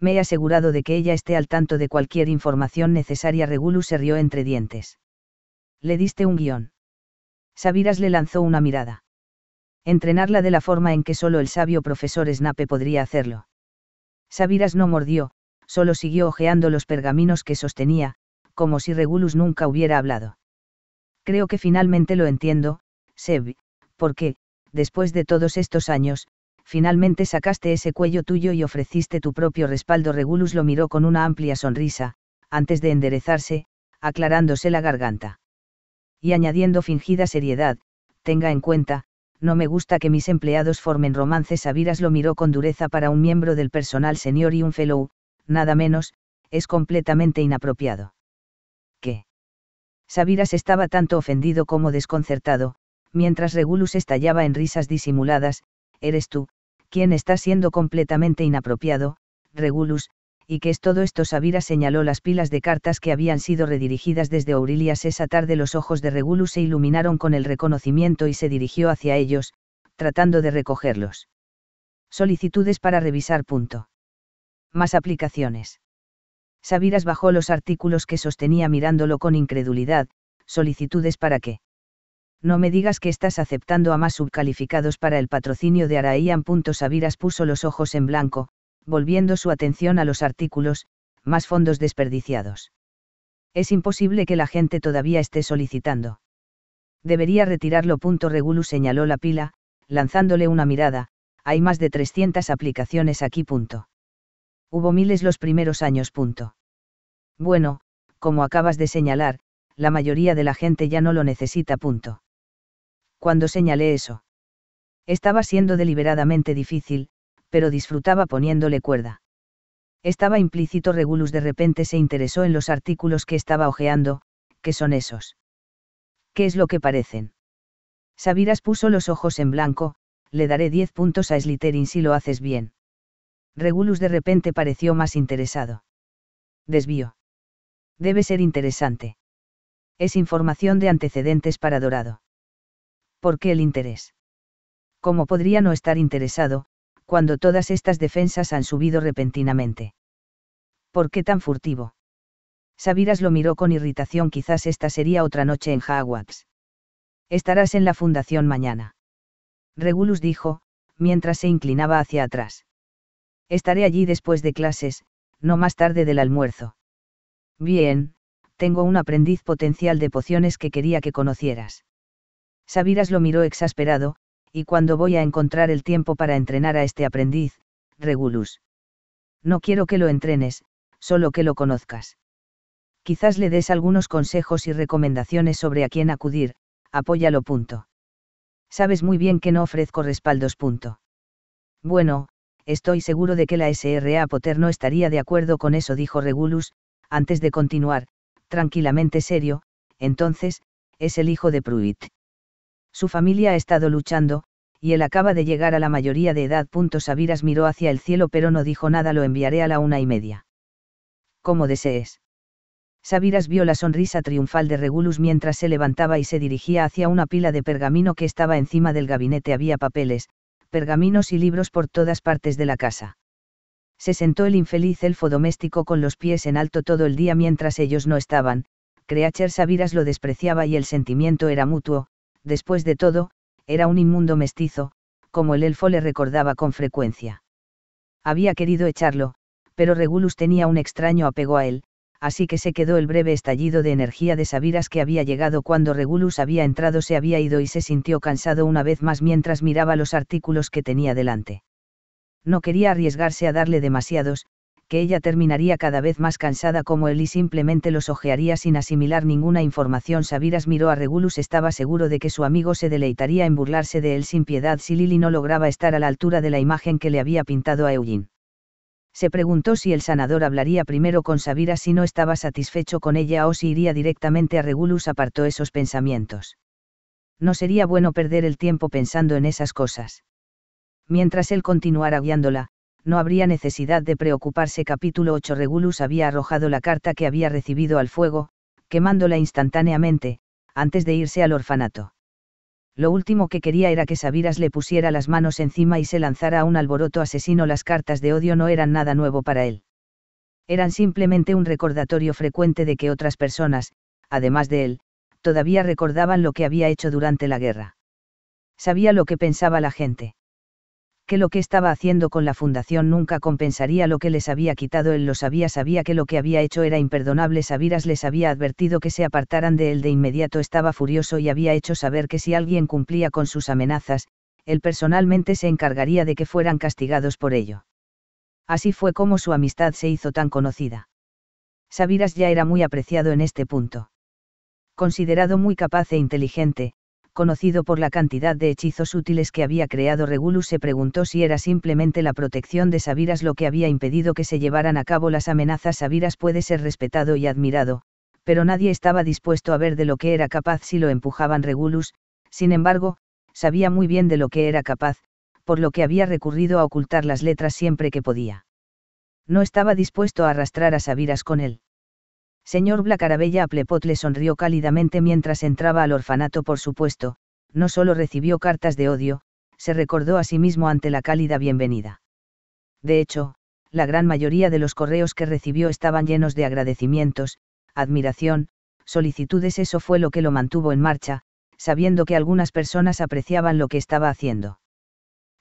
Me he asegurado de que ella esté al tanto de cualquier información necesaria. Regulus se rió entre dientes. Le diste un guión. Sabiras le lanzó una mirada. Entrenarla de la forma en que solo el sabio profesor Snape podría hacerlo. Sabiras no mordió, solo siguió hojeando los pergaminos que sostenía, como si Regulus nunca hubiera hablado. Creo que finalmente lo entiendo, Seb, porque, después de todos estos años, finalmente sacaste ese cuello tuyo y ofreciste tu propio respaldo. Regulus lo miró con una amplia sonrisa, antes de enderezarse, aclarándose la garganta. Y añadiendo fingida seriedad, tenga en cuenta, no me gusta que mis empleados formen romances. Saviras lo miró con dureza para un miembro del personal señor y un fellow, nada menos, es completamente inapropiado. ¿Qué? Sabiras estaba tanto ofendido como desconcertado, mientras Regulus estallaba en risas disimuladas, eres tú, quien está siendo completamente inapropiado, Regulus, y que es todo esto Saviras señaló las pilas de cartas que habían sido redirigidas desde Aurilias esa tarde los ojos de Regulus se iluminaron con el reconocimiento y se dirigió hacia ellos, tratando de recogerlos. Solicitudes para revisar punto. Más aplicaciones. Sabiras bajó los artículos que sostenía mirándolo con incredulidad, solicitudes para qué. No me digas que estás aceptando a más subcalificados para el patrocinio de Araían. Sabiras puso los ojos en blanco, volviendo su atención a los artículos, más fondos desperdiciados. Es imposible que la gente todavía esté solicitando. Debería retirarlo. Regulus señaló la pila, lanzándole una mirada, hay más de 300 aplicaciones aquí. Punto. Hubo miles los primeros años. Punto. Bueno, como acabas de señalar, la mayoría de la gente ya no lo necesita. Punto. Cuando señalé eso. Estaba siendo deliberadamente difícil, pero disfrutaba poniéndole cuerda. Estaba implícito Regulus de repente se interesó en los artículos que estaba hojeando, ¿qué son esos? ¿Qué es lo que parecen? Sabiras puso los ojos en blanco, le daré 10 puntos a Slytherin si lo haces bien. Regulus de repente pareció más interesado. Desvío. Debe ser interesante. Es información de antecedentes para Dorado. ¿Por qué el interés? ¿Cómo podría no estar interesado, cuando todas estas defensas han subido repentinamente. ¿Por qué tan furtivo? Saviras lo miró con irritación, quizás esta sería otra noche en Hogwarts. Estarás en la fundación mañana. Regulus dijo, mientras se inclinaba hacia atrás. Estaré allí después de clases, no más tarde del almuerzo. Bien, tengo un aprendiz potencial de pociones que quería que conocieras. Saviras lo miró exasperado, y cuando voy a encontrar el tiempo para entrenar a este aprendiz, Regulus. No quiero que lo entrenes, solo que lo conozcas. Quizás le des algunos consejos y recomendaciones sobre a quién acudir, apóyalo. Punto. Sabes muy bien que no ofrezco respaldos. Punto. Bueno, estoy seguro de que la SRA Potter no estaría de acuerdo con eso, dijo Regulus, antes de continuar, tranquilamente serio, entonces, es el hijo de Pruitt. Su familia ha estado luchando, y él acaba de llegar a la mayoría de edad. Sabiras miró hacia el cielo pero no dijo nada, lo enviaré a la una y media. Como desees. Sabiras vio la sonrisa triunfal de Regulus mientras se levantaba y se dirigía hacia una pila de pergamino que estaba encima del gabinete. Había papeles, pergaminos y libros por todas partes de la casa. Se sentó el infeliz elfo doméstico con los pies en alto todo el día mientras ellos no estaban, Creacher Sabiras lo despreciaba y el sentimiento era mutuo, después de todo, era un inmundo mestizo, como el elfo le recordaba con frecuencia. Había querido echarlo, pero Regulus tenía un extraño apego a él, así que se quedó el breve estallido de energía de Sabiras que había llegado cuando Regulus había entrado, se había ido y se sintió cansado una vez más mientras miraba los artículos que tenía delante. No quería arriesgarse a darle demasiados, que ella terminaría cada vez más cansada como él y simplemente los ojearía sin asimilar ninguna información. Sabiras miró a Regulus, estaba seguro de que su amigo se deleitaría en burlarse de él sin piedad si Lily no lograba estar a la altura de la imagen que le había pintado a Eugene. Se preguntó si el sanador hablaría primero con Sabiras si no estaba satisfecho con ella o si iría directamente a Regulus apartó esos pensamientos. No sería bueno perder el tiempo pensando en esas cosas. Mientras él continuara guiándola, no habría necesidad de preocuparse. Capítulo 8 Regulus había arrojado la carta que había recibido al fuego, quemándola instantáneamente, antes de irse al orfanato. Lo último que quería era que Sabiras le pusiera las manos encima y se lanzara a un alboroto asesino. Las cartas de odio no eran nada nuevo para él. Eran simplemente un recordatorio frecuente de que otras personas, además de él, todavía recordaban lo que había hecho durante la guerra. Sabía lo que pensaba la gente que lo que estaba haciendo con la fundación nunca compensaría lo que les había quitado. Él lo sabía, sabía que lo que había hecho era imperdonable. Sabiras les había advertido que se apartaran de él de inmediato. Estaba furioso y había hecho saber que si alguien cumplía con sus amenazas, él personalmente se encargaría de que fueran castigados por ello. Así fue como su amistad se hizo tan conocida. Sabiras ya era muy apreciado en este punto. Considerado muy capaz e inteligente, conocido por la cantidad de hechizos útiles que había creado Regulus, se preguntó si era simplemente la protección de Sabiras lo que había impedido que se llevaran a cabo las amenazas. Sabiras puede ser respetado y admirado, pero nadie estaba dispuesto a ver de lo que era capaz si lo empujaban Regulus, sin embargo, sabía muy bien de lo que era capaz, por lo que había recurrido a ocultar las letras siempre que podía. No estaba dispuesto a arrastrar a Sabiras con él. Señor Blacarabella Plepot le sonrió cálidamente mientras entraba al orfanato, por supuesto, no solo recibió cartas de odio, se recordó a sí mismo ante la cálida bienvenida. De hecho, la gran mayoría de los correos que recibió estaban llenos de agradecimientos, admiración, solicitudes, eso fue lo que lo mantuvo en marcha, sabiendo que algunas personas apreciaban lo que estaba haciendo.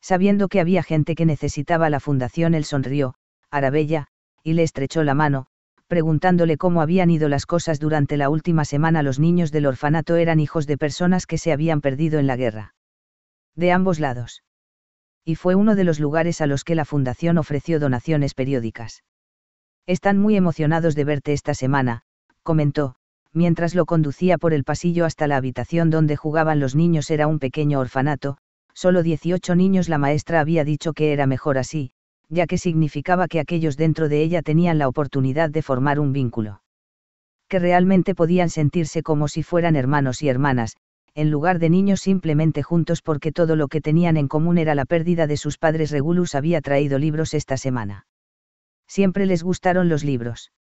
Sabiendo que había gente que necesitaba la fundación, él sonrió, Arabella, y le estrechó la mano, preguntándole cómo habían ido las cosas durante la última semana. Los niños del orfanato eran hijos de personas que se habían perdido en la guerra. De ambos lados. Y fue uno de los lugares a los que la fundación ofreció donaciones periódicas. Están muy emocionados de verte esta semana, comentó, mientras lo conducía por el pasillo hasta la habitación donde jugaban los niños. Era un pequeño orfanato, solo 18 niños la maestra había dicho que era mejor así, ya que significaba que aquellos dentro de ella tenían la oportunidad de formar un vínculo. Que realmente podían sentirse como si fueran hermanos y hermanas, en lugar de niños simplemente juntos porque todo lo que tenían en común era la pérdida de sus padres. Regulus había traído libros esta semana. Siempre les gustaron los libros.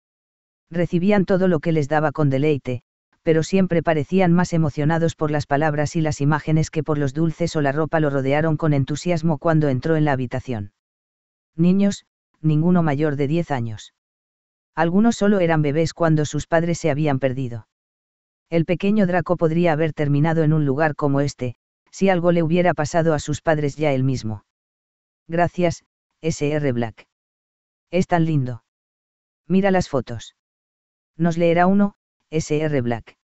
Recibían todo lo que les daba con deleite, pero siempre parecían más emocionados por las palabras y las imágenes que por los dulces o la ropa lo rodearon con entusiasmo cuando entró en la habitación niños, ninguno mayor de 10 años. Algunos solo eran bebés cuando sus padres se habían perdido. El pequeño Draco podría haber terminado en un lugar como este, si algo le hubiera pasado a sus padres ya él mismo. Gracias, SR Black. Es tan lindo. Mira las fotos. Nos leerá uno, SR Black.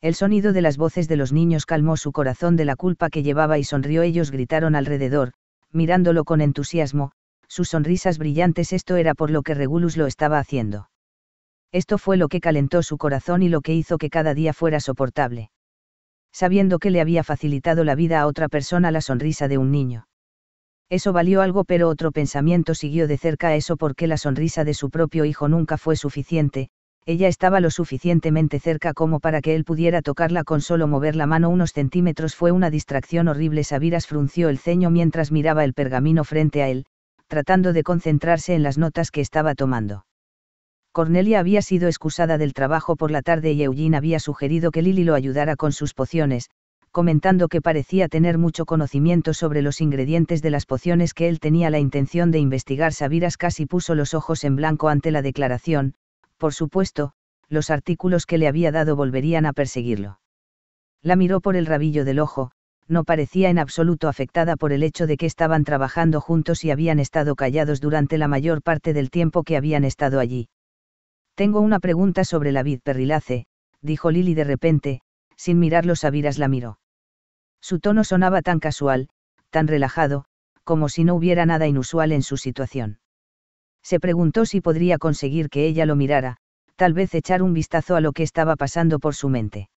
El sonido de las voces de los niños calmó su corazón de la culpa que llevaba y sonrió. Ellos gritaron alrededor, mirándolo con entusiasmo, sus sonrisas brillantes esto era por lo que Regulus lo estaba haciendo. Esto fue lo que calentó su corazón y lo que hizo que cada día fuera soportable. Sabiendo que le había facilitado la vida a otra persona la sonrisa de un niño. Eso valió algo pero otro pensamiento siguió de cerca a eso porque la sonrisa de su propio hijo nunca fue suficiente, ella estaba lo suficientemente cerca como para que él pudiera tocarla con solo mover la mano unos centímetros fue una distracción horrible. Sabiras frunció el ceño mientras miraba el pergamino frente a él, tratando de concentrarse en las notas que estaba tomando. Cornelia había sido excusada del trabajo por la tarde y Eugene había sugerido que Lily lo ayudara con sus pociones, comentando que parecía tener mucho conocimiento sobre los ingredientes de las pociones que él tenía la intención de investigar. Sabiras casi puso los ojos en blanco ante la declaración, por supuesto, los artículos que le había dado volverían a perseguirlo. La miró por el rabillo del ojo, no parecía en absoluto afectada por el hecho de que estaban trabajando juntos y habían estado callados durante la mayor parte del tiempo que habían estado allí. Tengo una pregunta sobre la vid perrilace, dijo Lily de repente, sin mirarlo Sabiras la miró. Su tono sonaba tan casual, tan relajado, como si no hubiera nada inusual en su situación. Se preguntó si podría conseguir que ella lo mirara, tal vez echar un vistazo a lo que estaba pasando por su mente.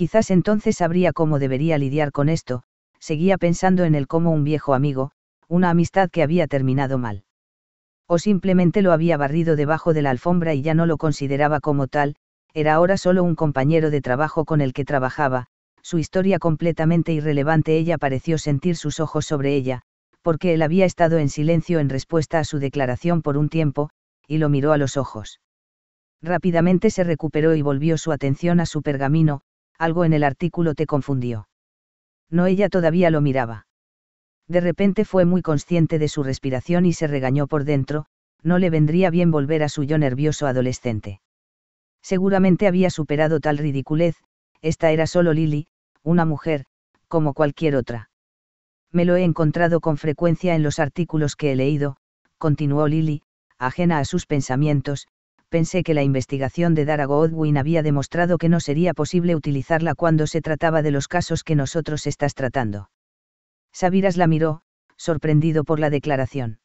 Quizás entonces sabría cómo debería lidiar con esto, seguía pensando en él como un viejo amigo, una amistad que había terminado mal. O simplemente lo había barrido debajo de la alfombra y ya no lo consideraba como tal, era ahora solo un compañero de trabajo con el que trabajaba, su historia completamente irrelevante ella pareció sentir sus ojos sobre ella, porque él había estado en silencio en respuesta a su declaración por un tiempo, y lo miró a los ojos. Rápidamente se recuperó y volvió su atención a su pergamino, algo en el artículo te confundió. No ella todavía lo miraba. De repente fue muy consciente de su respiración y se regañó por dentro, no le vendría bien volver a su yo nervioso adolescente. Seguramente había superado tal ridiculez, esta era solo Lily, una mujer, como cualquier otra. Me lo he encontrado con frecuencia en los artículos que he leído, continuó Lily, ajena a sus pensamientos, pensé que la investigación de Dara Godwin había demostrado que no sería posible utilizarla cuando se trataba de los casos que nosotros estás tratando. Sabiras la miró, sorprendido por la declaración.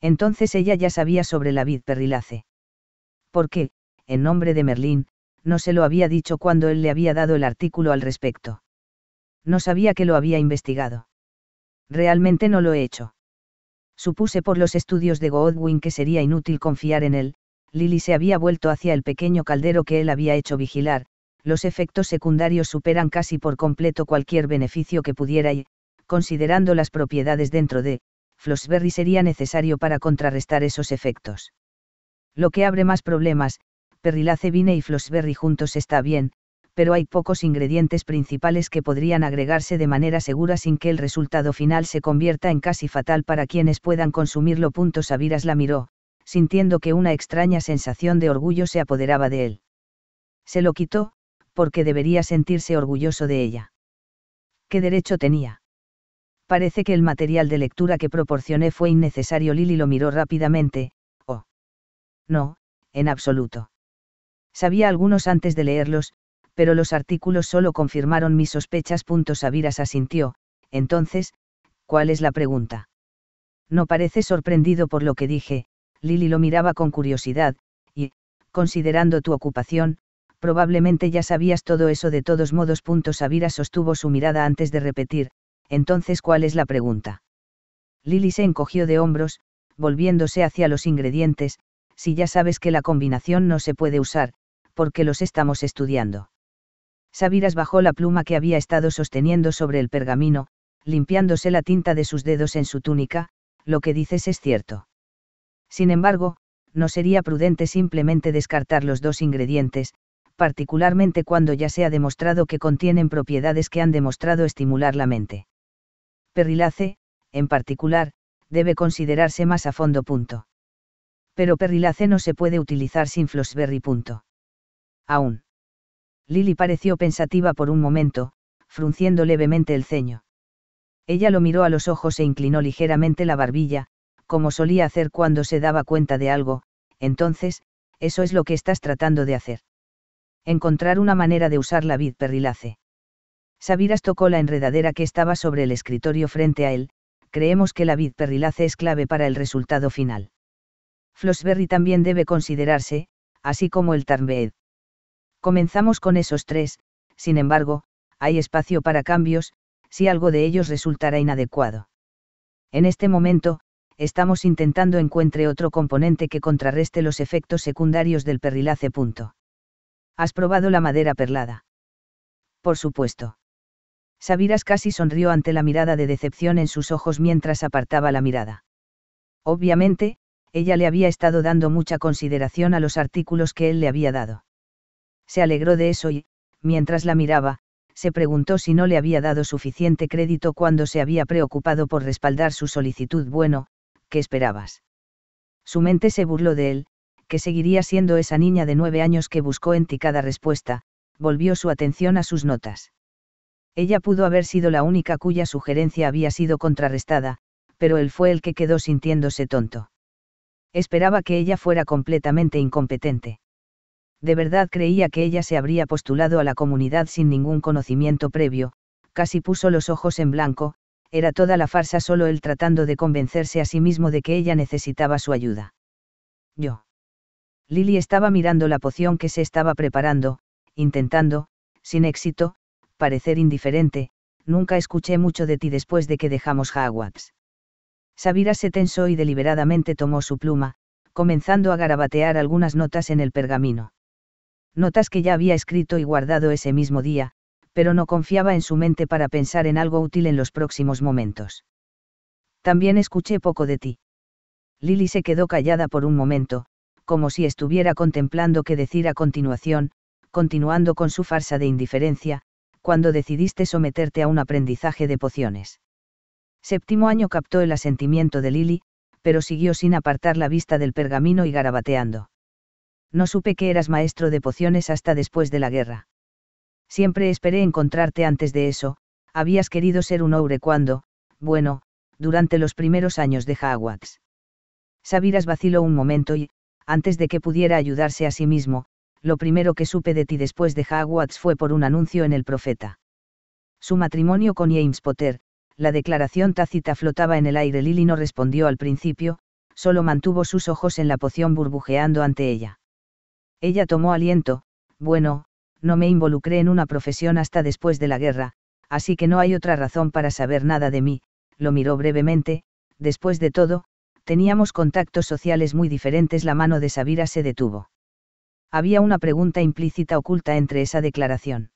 Entonces ella ya sabía sobre la vid perrilace. ¿Por qué, en nombre de Merlín, no se lo había dicho cuando él le había dado el artículo al respecto? No sabía que lo había investigado. Realmente no lo he hecho. Supuse por los estudios de Godwin que sería inútil confiar en él, Lily se había vuelto hacia el pequeño caldero que él había hecho vigilar, los efectos secundarios superan casi por completo cualquier beneficio que pudiera y, considerando las propiedades dentro de, Flossberry sería necesario para contrarrestar esos efectos. Lo que abre más problemas, Perrilace y Flossberry juntos está bien, pero hay pocos ingredientes principales que podrían agregarse de manera segura sin que el resultado final se convierta en casi fatal para quienes puedan consumirlo. Sabiras la miró, sintiendo que una extraña sensación de orgullo se apoderaba de él. Se lo quitó, porque debería sentirse orgulloso de ella. ¿Qué derecho tenía? Parece que el material de lectura que proporcioné fue innecesario. Lily lo miró rápidamente, oh. No, en absoluto. Sabía algunos antes de leerlos, pero los artículos solo confirmaron mis sospechas. Sabiras asintió, entonces, ¿cuál es la pregunta? No parece sorprendido por lo que dije, Lily lo miraba con curiosidad, y, considerando tu ocupación, probablemente ya sabías todo eso de todos modos. puntos sostuvo su mirada antes de repetir, entonces ¿cuál es la pregunta? Lily se encogió de hombros, volviéndose hacia los ingredientes, si ya sabes que la combinación no se puede usar, porque los estamos estudiando. Saviras bajó la pluma que había estado sosteniendo sobre el pergamino, limpiándose la tinta de sus dedos en su túnica, lo que dices es cierto. Sin embargo, no sería prudente simplemente descartar los dos ingredientes, particularmente cuando ya se ha demostrado que contienen propiedades que han demostrado estimular la mente. Perrilace, en particular, debe considerarse más a fondo. Pero perrilace no se puede utilizar sin flosberry. Punto. Aún. Lily pareció pensativa por un momento, frunciendo levemente el ceño. Ella lo miró a los ojos e inclinó ligeramente la barbilla, como solía hacer cuando se daba cuenta de algo, entonces, eso es lo que estás tratando de hacer. Encontrar una manera de usar la vid perrilace. Sabiras tocó la enredadera que estaba sobre el escritorio frente a él, creemos que la vid perrilace es clave para el resultado final. Flosberry también debe considerarse, así como el Tarnbeed. Comenzamos con esos tres, sin embargo, hay espacio para cambios, si algo de ellos resultara inadecuado. En este momento, estamos intentando encuentre otro componente que contrarreste los efectos secundarios del perrilace. ¿Has probado la madera perlada? Por supuesto. Sabiras casi sonrió ante la mirada de decepción en sus ojos mientras apartaba la mirada. Obviamente, ella le había estado dando mucha consideración a los artículos que él le había dado. Se alegró de eso y, mientras la miraba, se preguntó si no le había dado suficiente crédito cuando se había preocupado por respaldar su solicitud. Bueno, ¿qué esperabas? Su mente se burló de él, que seguiría siendo esa niña de nueve años que buscó en ti cada respuesta, volvió su atención a sus notas. Ella pudo haber sido la única cuya sugerencia había sido contrarrestada, pero él fue el que quedó sintiéndose tonto. Esperaba que ella fuera completamente incompetente. De verdad creía que ella se habría postulado a la comunidad sin ningún conocimiento previo, casi puso los ojos en blanco, era toda la farsa solo él tratando de convencerse a sí mismo de que ella necesitaba su ayuda. Yo. Lily estaba mirando la poción que se estaba preparando, intentando, sin éxito, parecer indiferente, nunca escuché mucho de ti después de que dejamos Hogwarts. Sabira se tensó y deliberadamente tomó su pluma, comenzando a garabatear algunas notas en el pergamino. Notas que ya había escrito y guardado ese mismo día, pero no confiaba en su mente para pensar en algo útil en los próximos momentos. También escuché poco de ti. Lily se quedó callada por un momento, como si estuviera contemplando qué decir a continuación, continuando con su farsa de indiferencia, cuando decidiste someterte a un aprendizaje de pociones. Séptimo año captó el asentimiento de Lily, pero siguió sin apartar la vista del pergamino y garabateando. No supe que eras maestro de pociones hasta después de la guerra. Siempre esperé encontrarte antes de eso, habías querido ser un aure cuando, bueno, durante los primeros años de Hawax. Sabiras vaciló un momento y, antes de que pudiera ayudarse a sí mismo, lo primero que supe de ti después de Hogwarts fue por un anuncio en el profeta. Su matrimonio con James Potter, la declaración tácita flotaba en el aire. Lily no respondió al principio, solo mantuvo sus ojos en la poción burbujeando ante ella. Ella tomó aliento, bueno, no me involucré en una profesión hasta después de la guerra, así que no hay otra razón para saber nada de mí, lo miró brevemente, después de todo, teníamos contactos sociales muy diferentes, la mano de Sabira se detuvo. Había una pregunta implícita oculta entre esa declaración.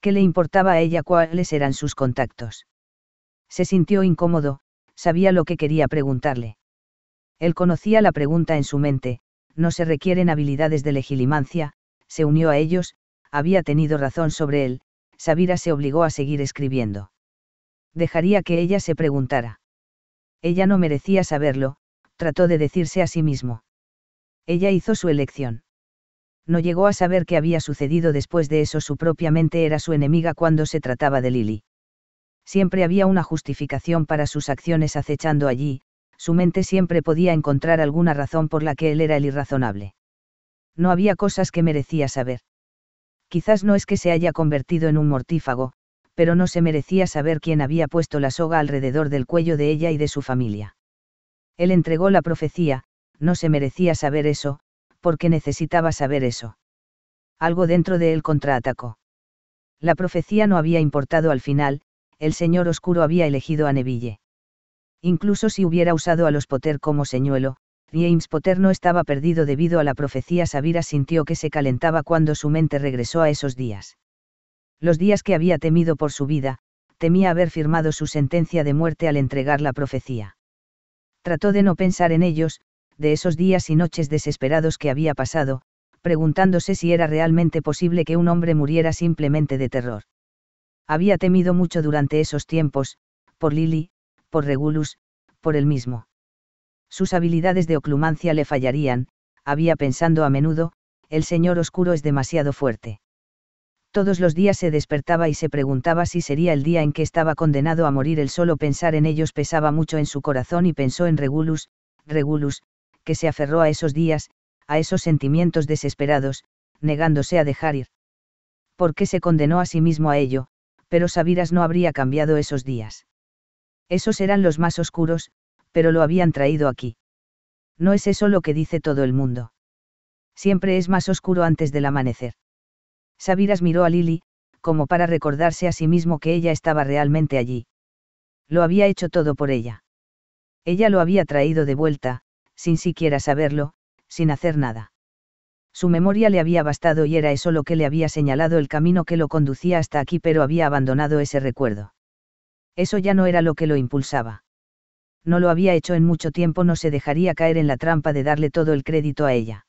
¿Qué le importaba a ella cuáles eran sus contactos? Se sintió incómodo, sabía lo que quería preguntarle. Él conocía la pregunta en su mente, no se requieren habilidades de legilimancia, se unió a ellos, había tenido razón sobre él, Sabira se obligó a seguir escribiendo. Dejaría que ella se preguntara. Ella no merecía saberlo, trató de decirse a sí mismo. Ella hizo su elección. No llegó a saber qué había sucedido después de eso, su propia mente era su enemiga cuando se trataba de Lily. Siempre había una justificación para sus acciones acechando allí, su mente siempre podía encontrar alguna razón por la que él era el irrazonable. No había cosas que merecía saber quizás no es que se haya convertido en un mortífago, pero no se merecía saber quién había puesto la soga alrededor del cuello de ella y de su familia. Él entregó la profecía, no se merecía saber eso, porque necesitaba saber eso. Algo dentro de él contraatacó. La profecía no había importado al final, el señor oscuro había elegido a Neville. Incluso si hubiera usado a los Potter como señuelo, James Potter no estaba perdido debido a la profecía. Sabira sintió que se calentaba cuando su mente regresó a esos días. Los días que había temido por su vida, temía haber firmado su sentencia de muerte al entregar la profecía. Trató de no pensar en ellos, de esos días y noches desesperados que había pasado, preguntándose si era realmente posible que un hombre muriera simplemente de terror. Había temido mucho durante esos tiempos, por Lily, por Regulus, por él mismo. Sus habilidades de oclumancia le fallarían, había pensando a menudo, el señor oscuro es demasiado fuerte. Todos los días se despertaba y se preguntaba si sería el día en que estaba condenado a morir. El solo pensar en ellos pesaba mucho en su corazón y pensó en Regulus, Regulus, que se aferró a esos días, a esos sentimientos desesperados, negándose a dejar ir. ¿Por qué se condenó a sí mismo a ello, pero Sabiras no habría cambiado esos días. Esos eran los más oscuros, pero lo habían traído aquí. No es eso lo que dice todo el mundo. Siempre es más oscuro antes del amanecer. Sabiras miró a Lili, como para recordarse a sí mismo que ella estaba realmente allí. Lo había hecho todo por ella. Ella lo había traído de vuelta, sin siquiera saberlo, sin hacer nada. Su memoria le había bastado y era eso lo que le había señalado el camino que lo conducía hasta aquí, pero había abandonado ese recuerdo. Eso ya no era lo que lo impulsaba no lo había hecho en mucho tiempo, no se dejaría caer en la trampa de darle todo el crédito a ella.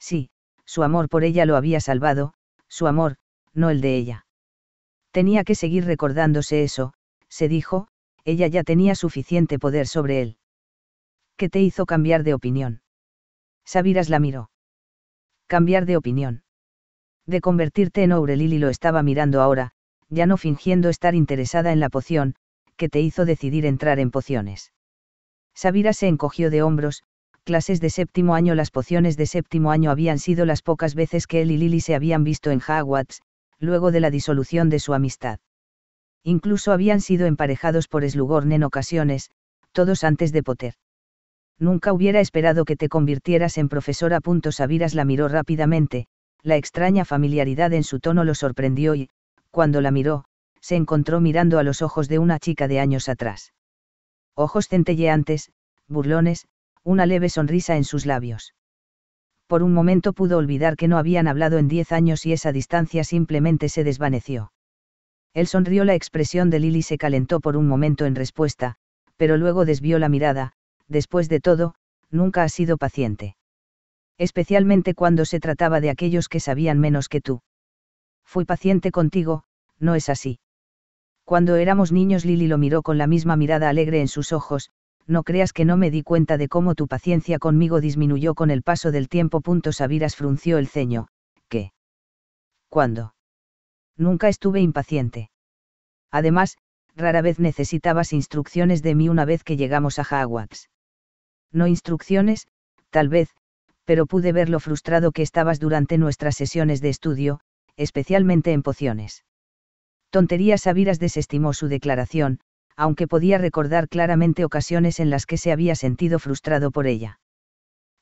Sí, su amor por ella lo había salvado, su amor, no el de ella. Tenía que seguir recordándose eso, se dijo, ella ya tenía suficiente poder sobre él. ¿Qué te hizo cambiar de opinión? Sabiras la miró. Cambiar de opinión. De convertirte en Aurelili lo estaba mirando ahora, ya no fingiendo estar interesada en la poción, que te hizo decidir entrar en pociones. Sabira se encogió de hombros, clases de séptimo año las pociones de séptimo año habían sido las pocas veces que él y Lily se habían visto en Hogwarts, luego de la disolución de su amistad. Incluso habían sido emparejados por Slugorn en ocasiones, todos antes de Potter. Nunca hubiera esperado que te convirtieras en profesora. Sabiras la miró rápidamente, la extraña familiaridad en su tono lo sorprendió y, cuando la miró, se encontró mirando a los ojos de una chica de años atrás. Ojos centelleantes, burlones, una leve sonrisa en sus labios. Por un momento pudo olvidar que no habían hablado en diez años y esa distancia simplemente se desvaneció. Él sonrió, la expresión de Lily se calentó por un momento en respuesta, pero luego desvió la mirada, después de todo, nunca ha sido paciente. Especialmente cuando se trataba de aquellos que sabían menos que tú. Fui paciente contigo, no es así. Cuando éramos niños Lili lo miró con la misma mirada alegre en sus ojos, no creas que no me di cuenta de cómo tu paciencia conmigo disminuyó con el paso del tiempo. Punto Sabiras frunció el ceño, ¿qué? ¿Cuándo? Nunca estuve impaciente. Además, rara vez necesitabas instrucciones de mí una vez que llegamos a Hogwarts. No instrucciones, tal vez, pero pude ver lo frustrado que estabas durante nuestras sesiones de estudio, especialmente en pociones. Tonterías Sabiras desestimó su declaración, aunque podía recordar claramente ocasiones en las que se había sentido frustrado por ella.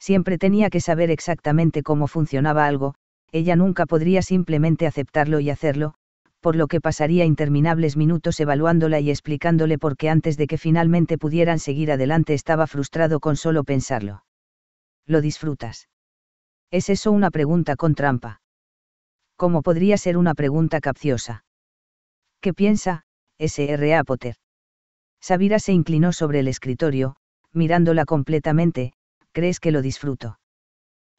Siempre tenía que saber exactamente cómo funcionaba algo, ella nunca podría simplemente aceptarlo y hacerlo, por lo que pasaría interminables minutos evaluándola y explicándole por qué antes de que finalmente pudieran seguir adelante estaba frustrado con solo pensarlo. ¿Lo disfrutas? ¿Es eso una pregunta con trampa? ¿Cómo podría ser una pregunta capciosa? ¿Qué piensa, S.R.A. Potter? Sabira se inclinó sobre el escritorio, mirándola completamente, ¿crees que lo disfruto?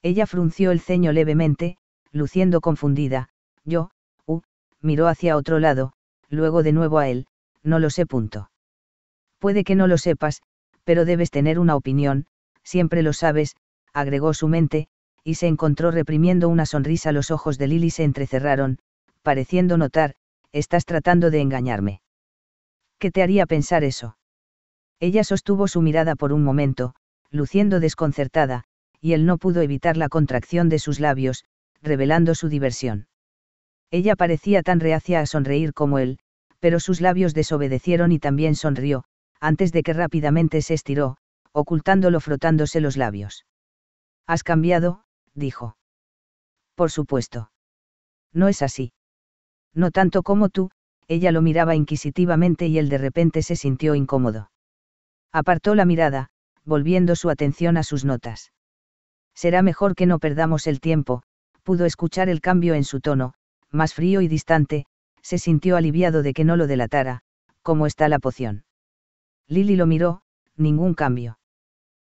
Ella frunció el ceño levemente, luciendo confundida, yo, uh, miró hacia otro lado, luego de nuevo a él, no lo sé punto. Puede que no lo sepas, pero debes tener una opinión, siempre lo sabes, agregó su mente, y se encontró reprimiendo una sonrisa los ojos de Lily se entrecerraron, pareciendo notar, estás tratando de engañarme. ¿Qué te haría pensar eso? Ella sostuvo su mirada por un momento, luciendo desconcertada, y él no pudo evitar la contracción de sus labios, revelando su diversión. Ella parecía tan reacia a sonreír como él, pero sus labios desobedecieron y también sonrió, antes de que rápidamente se estiró, ocultándolo frotándose los labios. Has cambiado, dijo. Por supuesto. No es así. No tanto como tú, ella lo miraba inquisitivamente y él de repente se sintió incómodo. Apartó la mirada, volviendo su atención a sus notas. Será mejor que no perdamos el tiempo, pudo escuchar el cambio en su tono, más frío y distante, se sintió aliviado de que no lo delatara, ¿cómo está la poción? Lily lo miró, ningún cambio.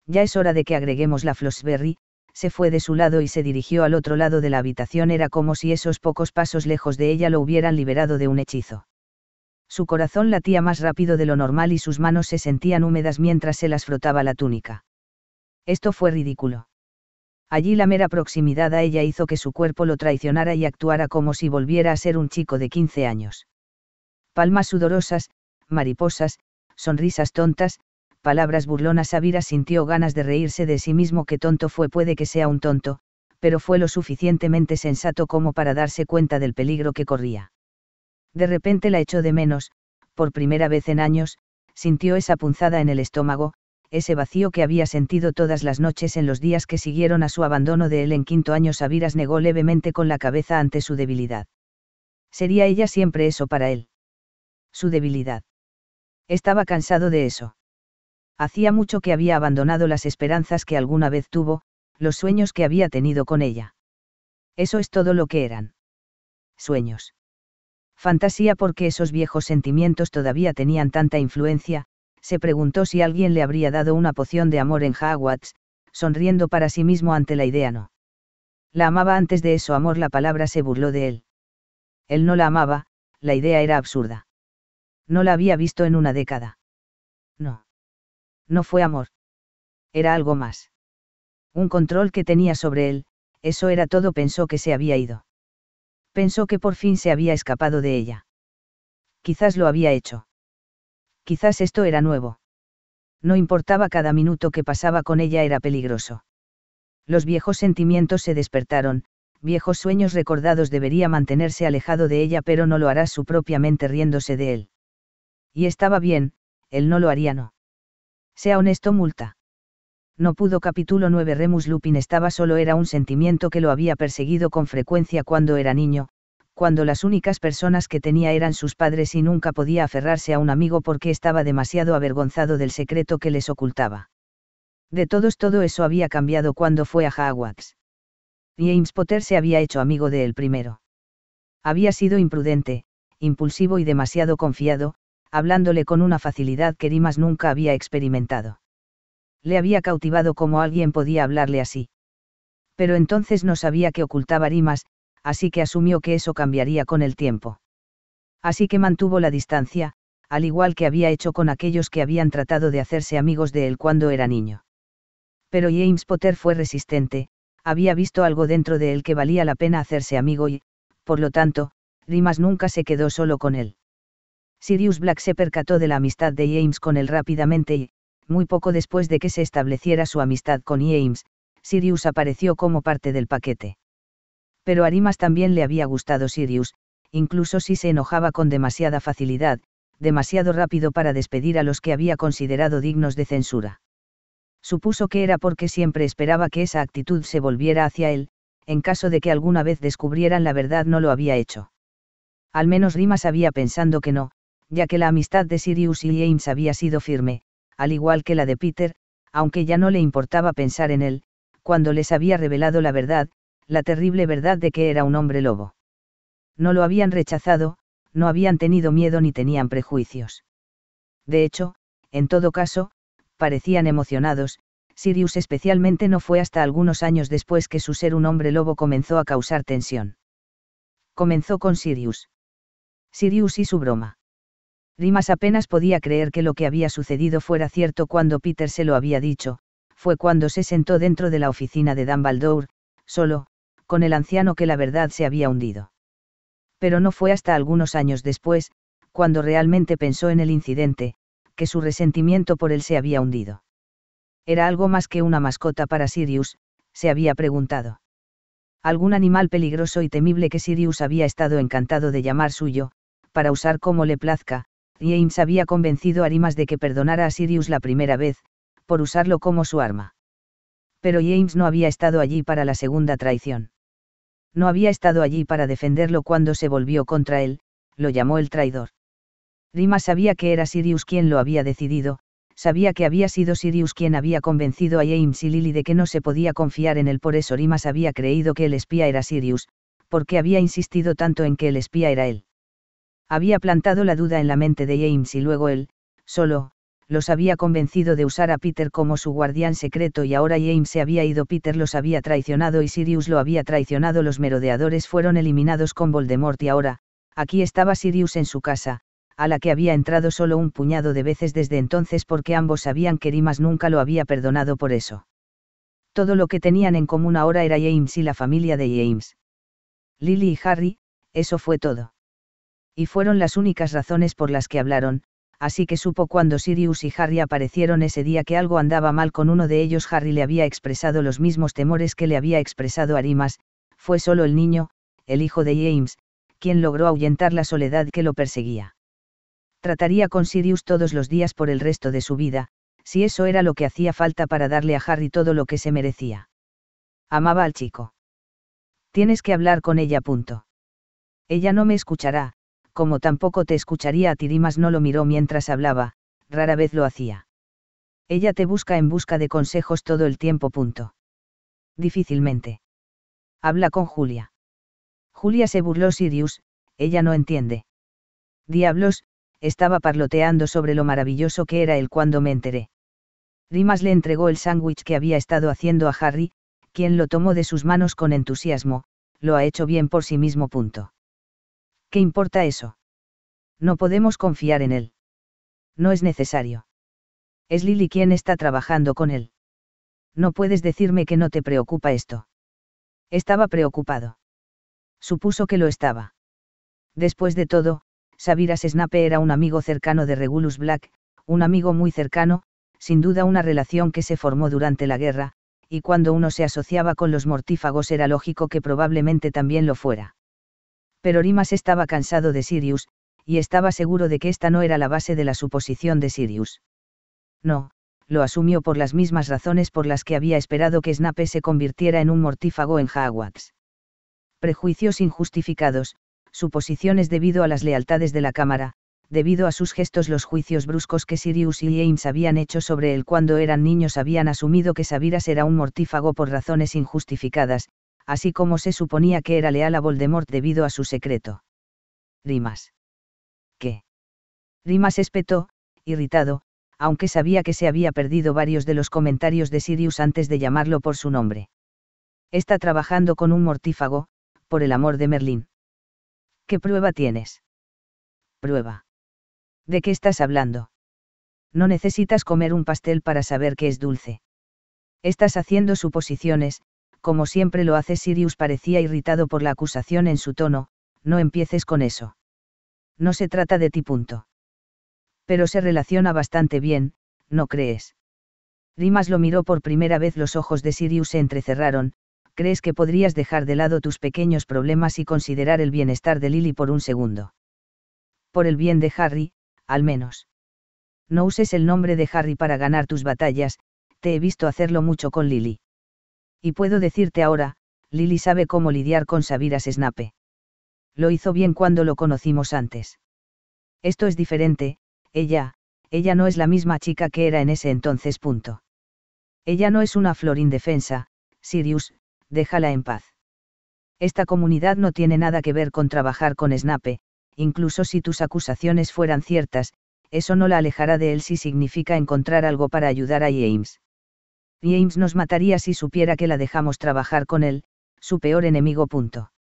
Ya es hora de que agreguemos la Flossberry, se fue de su lado y se dirigió al otro lado de la habitación. Era como si esos pocos pasos lejos de ella lo hubieran liberado de un hechizo. Su corazón latía más rápido de lo normal y sus manos se sentían húmedas mientras se las frotaba la túnica. Esto fue ridículo. Allí la mera proximidad a ella hizo que su cuerpo lo traicionara y actuara como si volviera a ser un chico de 15 años. Palmas sudorosas, mariposas, sonrisas tontas, palabras burlonas aviras sintió ganas de reírse de sí mismo que tonto fue puede que sea un tonto, pero fue lo suficientemente sensato como para darse cuenta del peligro que corría. De repente la echó de menos, por primera vez en años, sintió esa punzada en el estómago, ese vacío que había sentido todas las noches en los días que siguieron a su abandono de él en quinto año. Saviras negó levemente con la cabeza ante su debilidad. Sería ella siempre eso para él. Su debilidad. Estaba cansado de eso hacía mucho que había abandonado las esperanzas que alguna vez tuvo, los sueños que había tenido con ella. Eso es todo lo que eran. Sueños. Fantasía porque esos viejos sentimientos todavía tenían tanta influencia, se preguntó si alguien le habría dado una poción de amor en Hogwarts, sonriendo para sí mismo ante la idea no. La amaba antes de eso amor la palabra se burló de él. Él no la amaba, la idea era absurda. No la había visto en una década no fue amor. Era algo más. Un control que tenía sobre él, eso era todo, pensó que se había ido. Pensó que por fin se había escapado de ella. Quizás lo había hecho. Quizás esto era nuevo. No importaba cada minuto que pasaba con ella era peligroso. Los viejos sentimientos se despertaron, viejos sueños recordados debería mantenerse alejado de ella pero no lo hará su propia mente riéndose de él. Y estaba bien, él no lo haría no. Sea honesto, multa. No pudo capítulo 9 Remus Lupin estaba solo era un sentimiento que lo había perseguido con frecuencia cuando era niño, cuando las únicas personas que tenía eran sus padres y nunca podía aferrarse a un amigo porque estaba demasiado avergonzado del secreto que les ocultaba. De todos todo eso había cambiado cuando fue a Hogwarts. James Potter se había hecho amigo de él primero. Había sido imprudente, impulsivo y demasiado confiado, hablándole con una facilidad que Rimas nunca había experimentado. Le había cautivado como alguien podía hablarle así. Pero entonces no sabía qué ocultaba Rimas, así que asumió que eso cambiaría con el tiempo. Así que mantuvo la distancia, al igual que había hecho con aquellos que habían tratado de hacerse amigos de él cuando era niño. Pero James Potter fue resistente, había visto algo dentro de él que valía la pena hacerse amigo y, por lo tanto, Rimas nunca se quedó solo con él. Sirius Black se percató de la amistad de James con él rápidamente y, muy poco después de que se estableciera su amistad con James, Sirius apareció como parte del paquete. Pero a Arimas también le había gustado Sirius, incluso si se enojaba con demasiada facilidad, demasiado rápido para despedir a los que había considerado dignos de censura. Supuso que era porque siempre esperaba que esa actitud se volviera hacia él, en caso de que alguna vez descubrieran la verdad no lo había hecho. Al menos Rimas había pensando que no, ya que la amistad de Sirius y James había sido firme, al igual que la de Peter, aunque ya no le importaba pensar en él, cuando les había revelado la verdad, la terrible verdad de que era un hombre lobo. No lo habían rechazado, no habían tenido miedo ni tenían prejuicios. De hecho, en todo caso, parecían emocionados, Sirius especialmente no fue hasta algunos años después que su ser un hombre lobo comenzó a causar tensión. Comenzó con Sirius. Sirius y su broma. Rimas apenas podía creer que lo que había sucedido fuera cierto cuando Peter se lo había dicho, fue cuando se sentó dentro de la oficina de Dumbledore, solo, con el anciano que la verdad se había hundido. Pero no fue hasta algunos años después, cuando realmente pensó en el incidente, que su resentimiento por él se había hundido. ¿Era algo más que una mascota para Sirius? se había preguntado. Algún animal peligroso y temible que Sirius había estado encantado de llamar suyo, para usar como le plazca, James había convencido a Rimas de que perdonara a Sirius la primera vez, por usarlo como su arma. Pero James no había estado allí para la segunda traición. No había estado allí para defenderlo cuando se volvió contra él, lo llamó el traidor. Rimas sabía que era Sirius quien lo había decidido, sabía que había sido Sirius quien había convencido a James y Lily de que no se podía confiar en él, por eso Rimas había creído que el espía era Sirius, porque había insistido tanto en que el espía era él. Había plantado la duda en la mente de James y luego él, solo, los había convencido de usar a Peter como su guardián secreto y ahora James se había ido, Peter los había traicionado y Sirius lo había traicionado, los merodeadores fueron eliminados con Voldemort y ahora, aquí estaba Sirius en su casa, a la que había entrado solo un puñado de veces desde entonces porque ambos sabían que Rimas nunca lo había perdonado por eso. Todo lo que tenían en común ahora era James y la familia de James. Lily y Harry, eso fue todo y fueron las únicas razones por las que hablaron, así que supo cuando Sirius y Harry aparecieron ese día que algo andaba mal con uno de ellos. Harry le había expresado los mismos temores que le había expresado Arimas, fue solo el niño, el hijo de James, quien logró ahuyentar la soledad que lo perseguía. Trataría con Sirius todos los días por el resto de su vida, si eso era lo que hacía falta para darle a Harry todo lo que se merecía. Amaba al chico. Tienes que hablar con ella. Punto. Ella no me escuchará, como tampoco te escucharía a ti no lo miró mientras hablaba, rara vez lo hacía. Ella te busca en busca de consejos todo el tiempo. Punto. Difícilmente. Habla con Julia. Julia se burló Sirius, ella no entiende. Diablos, estaba parloteando sobre lo maravilloso que era él cuando me enteré. Rimas le entregó el sándwich que había estado haciendo a Harry, quien lo tomó de sus manos con entusiasmo, lo ha hecho bien por sí mismo. Punto. ¿Qué importa eso? No podemos confiar en él. No es necesario. Es Lily quien está trabajando con él. No puedes decirme que no te preocupa esto. Estaba preocupado. Supuso que lo estaba. Después de todo, Sabira Snape era un amigo cercano de Regulus Black, un amigo muy cercano, sin duda una relación que se formó durante la guerra, y cuando uno se asociaba con los mortífagos era lógico que probablemente también lo fuera pero Rimas estaba cansado de Sirius, y estaba seguro de que esta no era la base de la suposición de Sirius. No, lo asumió por las mismas razones por las que había esperado que Snape se convirtiera en un mortífago en Hogwarts. Prejuicios injustificados, suposiciones debido a las lealtades de la Cámara, debido a sus gestos los juicios bruscos que Sirius y James habían hecho sobre él cuando eran niños habían asumido que Sabiras era un mortífago por razones injustificadas, así como se suponía que era leal a Voldemort debido a su secreto. Rimas. ¿Qué? Rimas espetó, irritado, aunque sabía que se había perdido varios de los comentarios de Sirius antes de llamarlo por su nombre. Está trabajando con un mortífago, por el amor de Merlín. ¿Qué prueba tienes? Prueba. ¿De qué estás hablando? No necesitas comer un pastel para saber que es dulce. Estás haciendo suposiciones, como siempre lo hace Sirius parecía irritado por la acusación en su tono, no empieces con eso. No se trata de ti punto. Pero se relaciona bastante bien, ¿no crees? Rimas lo miró por primera vez los ojos de Sirius se entrecerraron, ¿crees que podrías dejar de lado tus pequeños problemas y considerar el bienestar de Lily por un segundo? Por el bien de Harry, al menos. No uses el nombre de Harry para ganar tus batallas, te he visto hacerlo mucho con Lily. Y puedo decirte ahora, Lily sabe cómo lidiar con Sabiras Snape. Lo hizo bien cuando lo conocimos antes. Esto es diferente, ella, ella no es la misma chica que era en ese entonces. Punto. Ella no es una flor indefensa, Sirius, déjala en paz. Esta comunidad no tiene nada que ver con trabajar con Snape, incluso si tus acusaciones fueran ciertas, eso no la alejará de él si significa encontrar algo para ayudar a James. James nos mataría si supiera que la dejamos trabajar con él, su peor enemigo. Punto.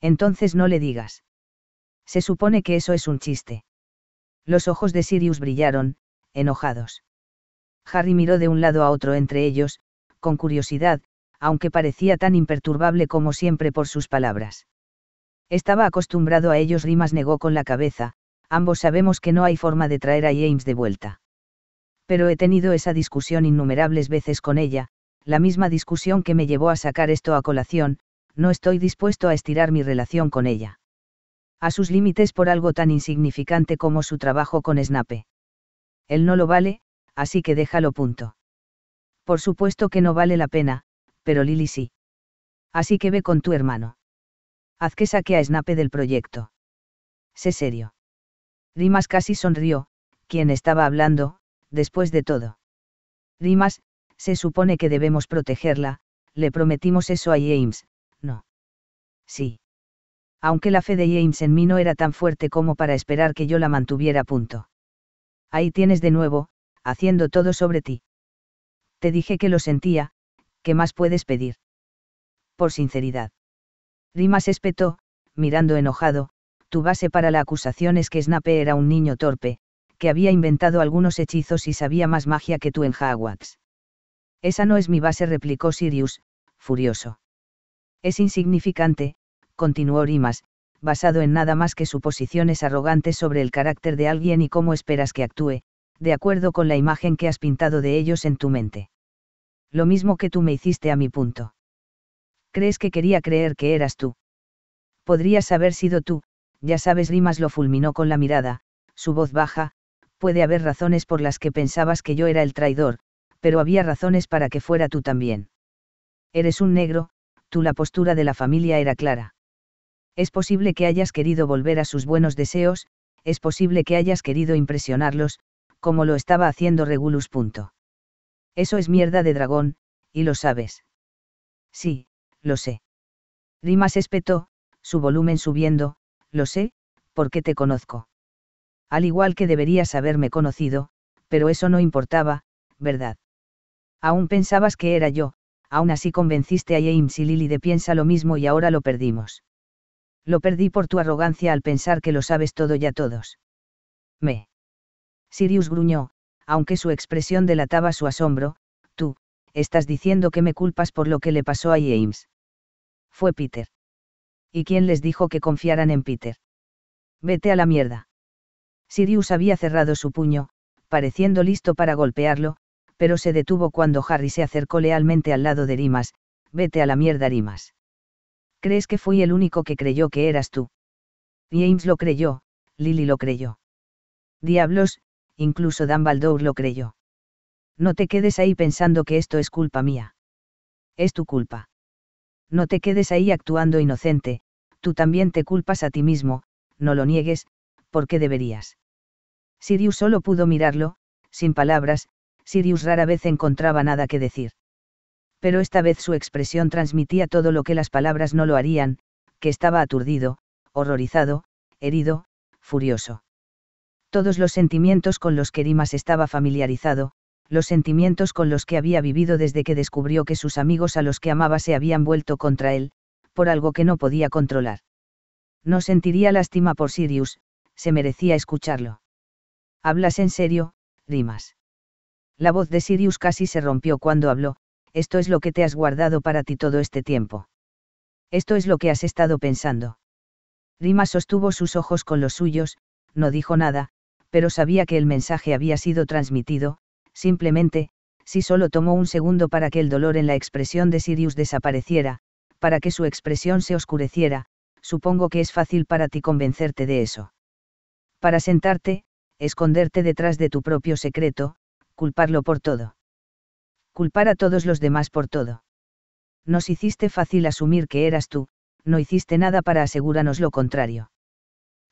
Entonces no le digas. Se supone que eso es un chiste. Los ojos de Sirius brillaron, enojados. Harry miró de un lado a otro entre ellos, con curiosidad, aunque parecía tan imperturbable como siempre por sus palabras. Estaba acostumbrado a ellos, Rimas negó con la cabeza, ambos sabemos que no hay forma de traer a James de vuelta pero he tenido esa discusión innumerables veces con ella, la misma discusión que me llevó a sacar esto a colación, no estoy dispuesto a estirar mi relación con ella. A sus límites por algo tan insignificante como su trabajo con Snape. Él no lo vale, así que déjalo punto. Por supuesto que no vale la pena, pero Lily sí. Así que ve con tu hermano. Haz que saque a Snape del proyecto. Sé serio. Rimas casi sonrió, quien estaba hablando, después de todo. Rimas, se supone que debemos protegerla, le prometimos eso a James, no. Sí. Aunque la fe de James en mí no era tan fuerte como para esperar que yo la mantuviera punto. Ahí tienes de nuevo, haciendo todo sobre ti. Te dije que lo sentía, ¿qué más puedes pedir? Por sinceridad. Rimas espetó, mirando enojado, tu base para la acusación es que Snape era un niño torpe, que había inventado algunos hechizos y sabía más magia que tú en Hogwarts. Esa no es mi base, replicó Sirius, furioso. Es insignificante, continuó Rimas, basado en nada más que suposiciones arrogantes sobre el carácter de alguien y cómo esperas que actúe, de acuerdo con la imagen que has pintado de ellos en tu mente. Lo mismo que tú me hiciste a mi punto. ¿Crees que quería creer que eras tú? Podrías haber sido tú, ya sabes, Rimas lo fulminó con la mirada, su voz baja, puede haber razones por las que pensabas que yo era el traidor, pero había razones para que fuera tú también. Eres un negro, tú la postura de la familia era clara. Es posible que hayas querido volver a sus buenos deseos, es posible que hayas querido impresionarlos, como lo estaba haciendo Regulus. Eso es mierda de dragón, y lo sabes. Sí, lo sé. Rimas espetó, su volumen subiendo, lo sé, porque te conozco al igual que deberías haberme conocido, pero eso no importaba, ¿verdad? Aún pensabas que era yo, aún así convenciste a James y Lily de piensa lo mismo y ahora lo perdimos. Lo perdí por tu arrogancia al pensar que lo sabes todo ya todos. Me. Sirius gruñó, aunque su expresión delataba su asombro, tú, estás diciendo que me culpas por lo que le pasó a James. Fue Peter. ¿Y quién les dijo que confiaran en Peter? Vete a la mierda. Sirius había cerrado su puño, pareciendo listo para golpearlo, pero se detuvo cuando Harry se acercó lealmente al lado de Rimas, vete a la mierda Rimas. ¿Crees que fui el único que creyó que eras tú? James lo creyó, Lily lo creyó. Diablos, incluso Dumbledore lo creyó. No te quedes ahí pensando que esto es culpa mía. Es tu culpa. No te quedes ahí actuando inocente, tú también te culpas a ti mismo, no lo niegues, porque deberías. Sirius solo pudo mirarlo, sin palabras, Sirius rara vez encontraba nada que decir. Pero esta vez su expresión transmitía todo lo que las palabras no lo harían, que estaba aturdido, horrorizado, herido, furioso. Todos los sentimientos con los que Rimas estaba familiarizado, los sentimientos con los que había vivido desde que descubrió que sus amigos a los que amaba se habían vuelto contra él, por algo que no podía controlar. No sentiría lástima por Sirius, se merecía escucharlo. Hablas en serio, Rimas? La voz de Sirius casi se rompió cuando habló, esto es lo que te has guardado para ti todo este tiempo. Esto es lo que has estado pensando. Rimas sostuvo sus ojos con los suyos, no dijo nada, pero sabía que el mensaje había sido transmitido, simplemente, si solo tomó un segundo para que el dolor en la expresión de Sirius desapareciera, para que su expresión se oscureciera, supongo que es fácil para ti convencerte de eso. Para sentarte, esconderte detrás de tu propio secreto, culparlo por todo. Culpar a todos los demás por todo. Nos hiciste fácil asumir que eras tú, no hiciste nada para asegurarnos lo contrario.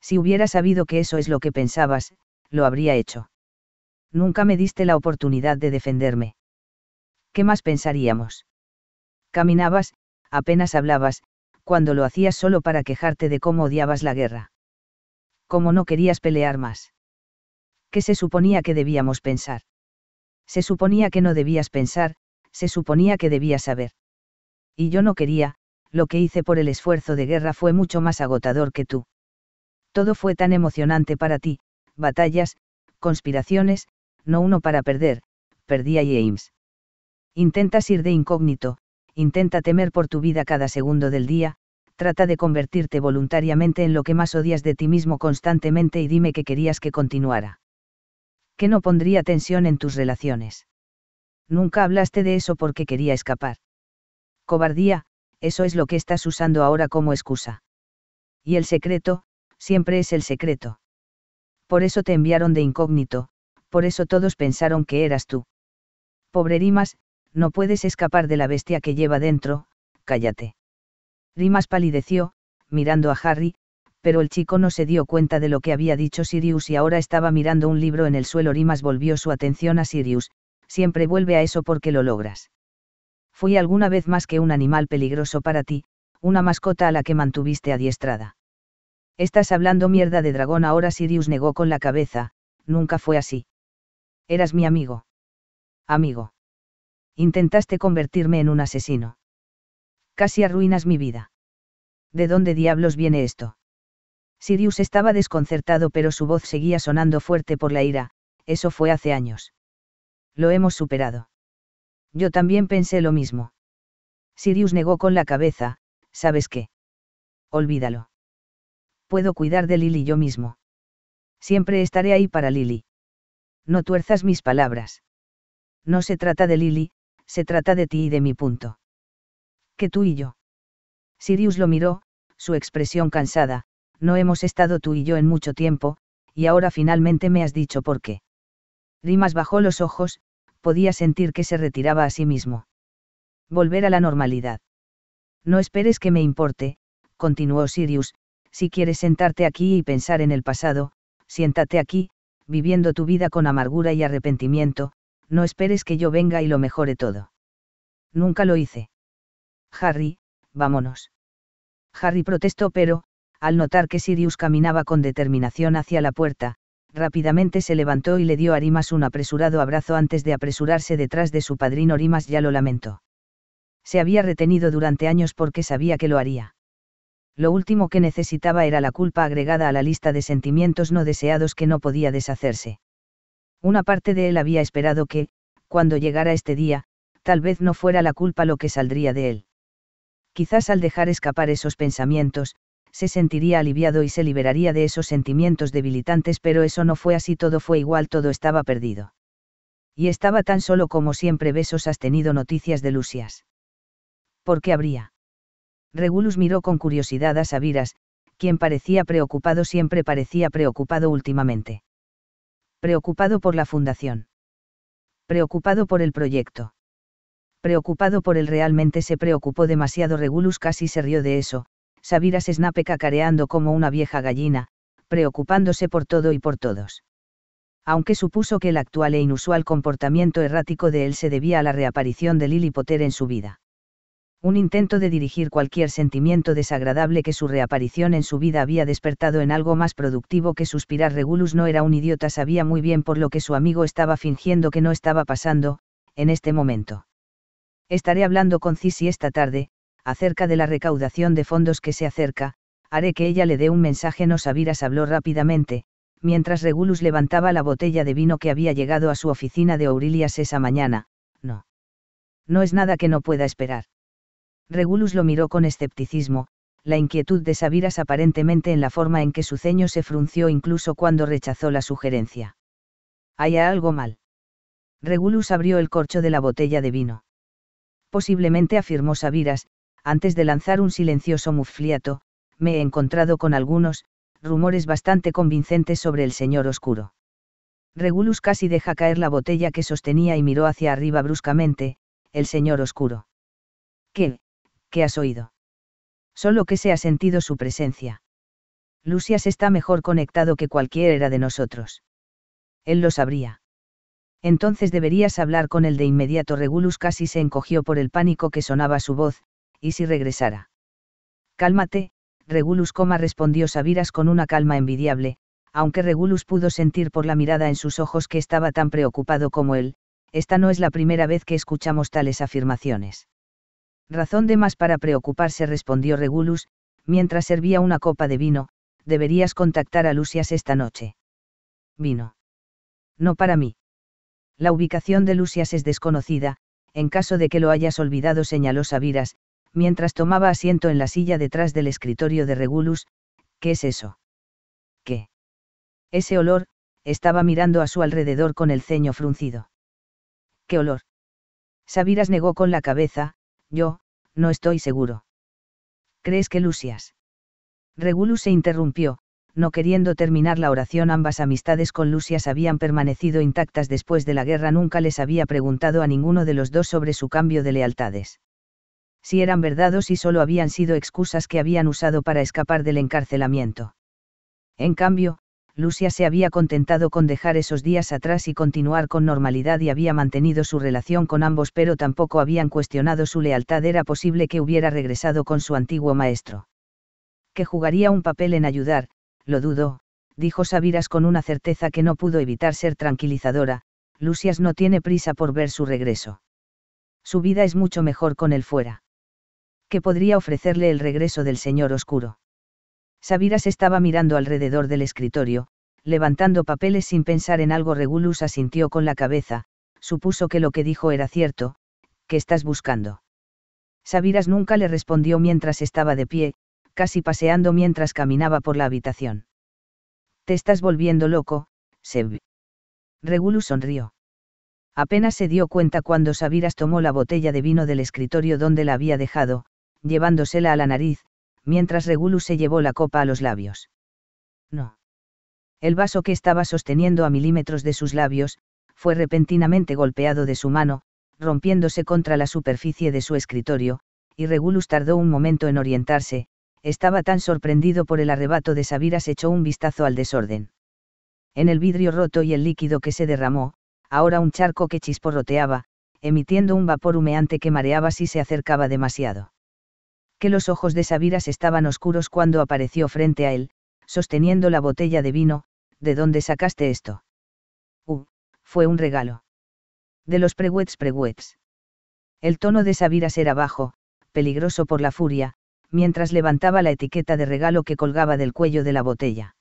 Si hubiera sabido que eso es lo que pensabas, lo habría hecho. Nunca me diste la oportunidad de defenderme. ¿Qué más pensaríamos? Caminabas, apenas hablabas, cuando lo hacías solo para quejarte de cómo odiabas la guerra. Como no querías pelear más. ¿qué se suponía que debíamos pensar? Se suponía que no debías pensar, se suponía que debías saber. Y yo no quería, lo que hice por el esfuerzo de guerra fue mucho más agotador que tú. Todo fue tan emocionante para ti, batallas, conspiraciones, no uno para perder, perdí a James. Intentas ir de incógnito, intenta temer por tu vida cada segundo del día, trata de convertirte voluntariamente en lo que más odias de ti mismo constantemente y dime que querías que continuara que no pondría tensión en tus relaciones. Nunca hablaste de eso porque quería escapar. Cobardía, eso es lo que estás usando ahora como excusa. Y el secreto, siempre es el secreto. Por eso te enviaron de incógnito, por eso todos pensaron que eras tú. Pobre Rimas, no puedes escapar de la bestia que lleva dentro, cállate. Rimas palideció, mirando a Harry, pero el chico no se dio cuenta de lo que había dicho Sirius y ahora estaba mirando un libro en el suelo. Rimas volvió su atención a Sirius, siempre vuelve a eso porque lo logras. Fui alguna vez más que un animal peligroso para ti, una mascota a la que mantuviste adiestrada. Estás hablando mierda de dragón ahora Sirius negó con la cabeza, nunca fue así. Eras mi amigo. Amigo. Intentaste convertirme en un asesino. Casi arruinas mi vida. ¿De dónde diablos viene esto? Sirius estaba desconcertado pero su voz seguía sonando fuerte por la ira, eso fue hace años. Lo hemos superado. Yo también pensé lo mismo. Sirius negó con la cabeza, ¿sabes qué? Olvídalo. Puedo cuidar de Lily yo mismo. Siempre estaré ahí para Lily. No tuerzas mis palabras. No se trata de Lily, se trata de ti y de mi punto. Que tú y yo. Sirius lo miró, su expresión cansada, no hemos estado tú y yo en mucho tiempo, y ahora finalmente me has dicho por qué. Rimas bajó los ojos, podía sentir que se retiraba a sí mismo. Volver a la normalidad. No esperes que me importe, continuó Sirius, si quieres sentarte aquí y pensar en el pasado, siéntate aquí, viviendo tu vida con amargura y arrepentimiento, no esperes que yo venga y lo mejore todo. Nunca lo hice. Harry, vámonos. Harry protestó, pero, al notar que Sirius caminaba con determinación hacia la puerta, rápidamente se levantó y le dio a Arimas un apresurado abrazo antes de apresurarse detrás de su padrino. Rimas ya lo lamentó. Se había retenido durante años porque sabía que lo haría. Lo último que necesitaba era la culpa agregada a la lista de sentimientos no deseados que no podía deshacerse. Una parte de él había esperado que, cuando llegara este día, tal vez no fuera la culpa lo que saldría de él. Quizás al dejar escapar esos pensamientos, se sentiría aliviado y se liberaría de esos sentimientos debilitantes, pero eso no fue así, todo fue igual, todo estaba perdido. Y estaba tan solo como siempre Besos has tenido noticias de Lucias. ¿Por qué habría? Regulus miró con curiosidad a Sabiras, quien parecía preocupado siempre parecía preocupado últimamente. Preocupado por la fundación. Preocupado por el proyecto. Preocupado por el realmente se preocupó demasiado Regulus casi se rió de eso, Sabira se snape cacareando como una vieja gallina, preocupándose por todo y por todos. Aunque supuso que el actual e inusual comportamiento errático de él se debía a la reaparición de Lily Potter en su vida. Un intento de dirigir cualquier sentimiento desagradable que su reaparición en su vida había despertado en algo más productivo que suspirar Regulus no era un idiota, sabía muy bien por lo que su amigo estaba fingiendo que no estaba pasando, en este momento. Estaré hablando con Cisi esta tarde, acerca de la recaudación de fondos que se acerca, haré que ella le dé un mensaje. No Sabiras habló rápidamente, mientras Regulus levantaba la botella de vino que había llegado a su oficina de Aurilias esa mañana. No. No es nada que no pueda esperar. Regulus lo miró con escepticismo, la inquietud de Sabiras aparentemente en la forma en que su ceño se frunció incluso cuando rechazó la sugerencia. ¿Hay algo mal? Regulus abrió el corcho de la botella de vino. Posiblemente afirmó Sabiras, antes de lanzar un silencioso mufliato, me he encontrado con algunos, rumores bastante convincentes sobre el señor oscuro. Regulus casi deja caer la botella que sostenía y miró hacia arriba bruscamente, el señor oscuro. ¿Qué? ¿Qué has oído? Solo que se ha sentido su presencia. Lucias está mejor conectado que cualquiera de nosotros. Él lo sabría. Entonces deberías hablar con él de inmediato. Regulus casi se encogió por el pánico que sonaba su voz, ¿y si regresara? Cálmate, Regulus, coma respondió Sabiras con una calma envidiable, aunque Regulus pudo sentir por la mirada en sus ojos que estaba tan preocupado como él, esta no es la primera vez que escuchamos tales afirmaciones. Razón de más para preocuparse, respondió Regulus, mientras servía una copa de vino, deberías contactar a Lucias esta noche. Vino. No para mí. La ubicación de Lucias es desconocida, en caso de que lo hayas olvidado, señaló Sabiras, mientras tomaba asiento en la silla detrás del escritorio de Regulus, ¿qué es eso? ¿Qué? Ese olor, estaba mirando a su alrededor con el ceño fruncido. ¿Qué olor? Sabiras negó con la cabeza, yo, no estoy seguro. ¿Crees que Lucias? Regulus se interrumpió, no queriendo terminar la oración ambas amistades con Lucias habían permanecido intactas después de la guerra nunca les había preguntado a ninguno de los dos sobre su cambio de lealtades si eran verdados y solo habían sido excusas que habían usado para escapar del encarcelamiento. En cambio, Lucia se había contentado con dejar esos días atrás y continuar con normalidad y había mantenido su relación con ambos pero tampoco habían cuestionado su lealtad era posible que hubiera regresado con su antiguo maestro. Que jugaría un papel en ayudar, lo dudó, dijo Sabiras con una certeza que no pudo evitar ser tranquilizadora, Lucias no tiene prisa por ver su regreso. Su vida es mucho mejor con él fuera que podría ofrecerle el regreso del señor oscuro. Sabiras estaba mirando alrededor del escritorio, levantando papeles sin pensar en algo. Regulus asintió con la cabeza, supuso que lo que dijo era cierto, ¿Qué estás buscando. Sabiras nunca le respondió mientras estaba de pie, casi paseando mientras caminaba por la habitación. Te estás volviendo loco, Seb. Regulus sonrió. Apenas se dio cuenta cuando Sabiras tomó la botella de vino del escritorio donde la había dejado, llevándosela a la nariz, mientras Regulus se llevó la copa a los labios. No. El vaso que estaba sosteniendo a milímetros de sus labios, fue repentinamente golpeado de su mano, rompiéndose contra la superficie de su escritorio, y Regulus tardó un momento en orientarse, estaba tan sorprendido por el arrebato de Sabiras echó un vistazo al desorden. En el vidrio roto y el líquido que se derramó, ahora un charco que chisporroteaba, emitiendo un vapor humeante que mareaba si se acercaba demasiado que los ojos de Sabiras estaban oscuros cuando apareció frente a él, sosteniendo la botella de vino, ¿de dónde sacaste esto? Uh, fue un regalo. De los preguets preguets. El tono de Sabiras era bajo, peligroso por la furia, mientras levantaba la etiqueta de regalo que colgaba del cuello de la botella.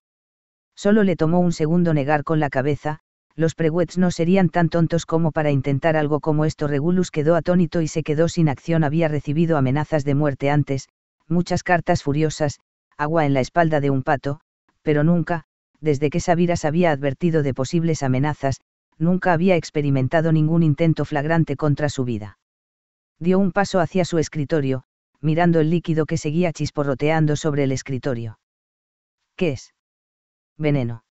Solo le tomó un segundo negar con la cabeza, los Prewets no serían tan tontos como para intentar algo como esto. Regulus quedó atónito y se quedó sin acción. Había recibido amenazas de muerte antes, muchas cartas furiosas, agua en la espalda de un pato, pero nunca, desde que se había advertido de posibles amenazas, nunca había experimentado ningún intento flagrante contra su vida. Dio un paso hacia su escritorio, mirando el líquido que seguía chisporroteando sobre el escritorio. ¿Qué es? Veneno.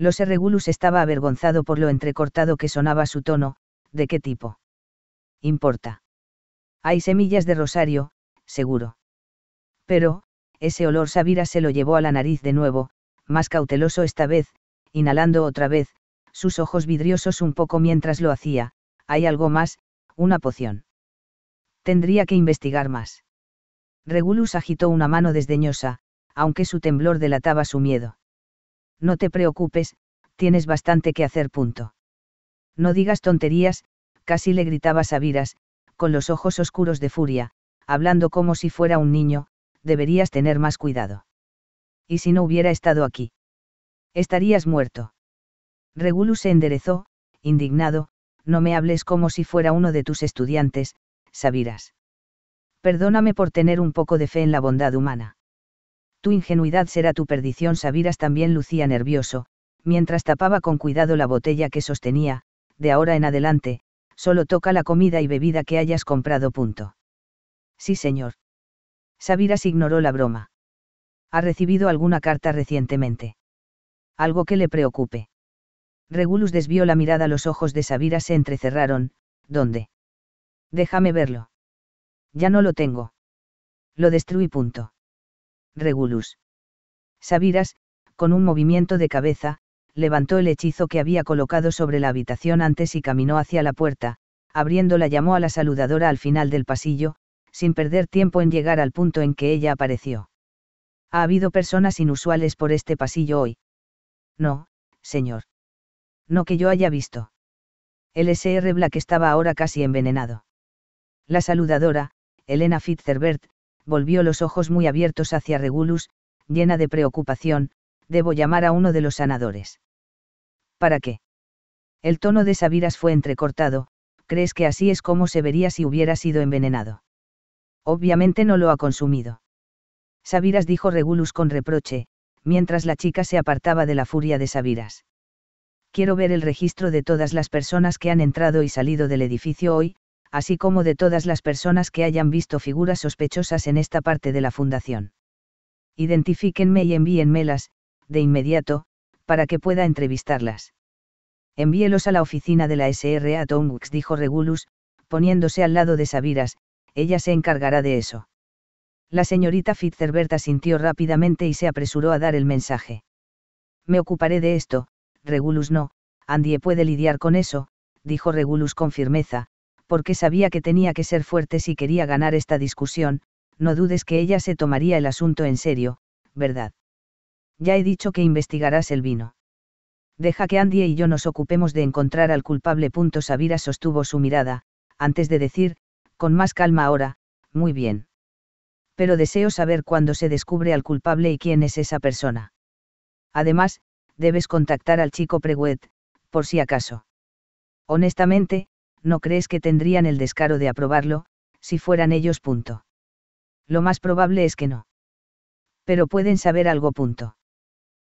Los Regulus estaba avergonzado por lo entrecortado que sonaba su tono, ¿de qué tipo? Importa. Hay semillas de rosario, seguro. Pero, ese olor Sabira se lo llevó a la nariz de nuevo, más cauteloso esta vez, inhalando otra vez, sus ojos vidriosos un poco mientras lo hacía, hay algo más, una poción. Tendría que investigar más. Regulus agitó una mano desdeñosa, aunque su temblor delataba su miedo. No te preocupes, tienes bastante que hacer. Punto. No digas tonterías, casi le gritaba Sabiras, con los ojos oscuros de furia, hablando como si fuera un niño, deberías tener más cuidado. ¿Y si no hubiera estado aquí? Estarías muerto. Regulus se enderezó, indignado, no me hables como si fuera uno de tus estudiantes, Saviras. Perdóname por tener un poco de fe en la bondad humana tu ingenuidad será tu perdición. Sabiras también lucía nervioso, mientras tapaba con cuidado la botella que sostenía, de ahora en adelante, solo toca la comida y bebida que hayas comprado. Punto. Sí, señor. Sabiras ignoró la broma. ¿Ha recibido alguna carta recientemente? Algo que le preocupe. Regulus desvió la mirada, los ojos de Sabiras se entrecerraron, ¿dónde? Déjame verlo. Ya no lo tengo. Lo destruí. Punto. Regulus. Sabiras, con un movimiento de cabeza, levantó el hechizo que había colocado sobre la habitación antes y caminó hacia la puerta, abriéndola llamó a la saludadora al final del pasillo, sin perder tiempo en llegar al punto en que ella apareció. Ha habido personas inusuales por este pasillo hoy. No, señor. No que yo haya visto. El SR Black estaba ahora casi envenenado. La saludadora, Elena Fitzherbert, volvió los ojos muy abiertos hacia Regulus, llena de preocupación, debo llamar a uno de los sanadores. ¿Para qué? El tono de Saviras fue entrecortado, ¿crees que así es como se vería si hubiera sido envenenado? Obviamente no lo ha consumido. Saviras dijo Regulus con reproche, mientras la chica se apartaba de la furia de Sabiras. Quiero ver el registro de todas las personas que han entrado y salido del edificio hoy, así como de todas las personas que hayan visto figuras sospechosas en esta parte de la fundación. Identifíquenme y envíenmelas, de inmediato, para que pueda entrevistarlas. Envíelos a la oficina de la SRA Tomux, dijo Regulus, poniéndose al lado de Sabiras, ella se encargará de eso. La señorita Fitzherbert asintió rápidamente y se apresuró a dar el mensaje. Me ocuparé de esto, Regulus no, Andie puede lidiar con eso, dijo Regulus con firmeza, porque sabía que tenía que ser fuerte si quería ganar esta discusión, no dudes que ella se tomaría el asunto en serio, ¿verdad? Ya he dicho que investigarás el vino. Deja que Andy y yo nos ocupemos de encontrar al culpable. Punto sostuvo su mirada, antes de decir, con más calma ahora, muy bien. Pero deseo saber cuándo se descubre al culpable y quién es esa persona. Además, debes contactar al chico Preguet, por si acaso. Honestamente, ¿no crees que tendrían el descaro de aprobarlo, si fueran ellos? Punto. Lo más probable es que no. Pero pueden saber algo. Punto.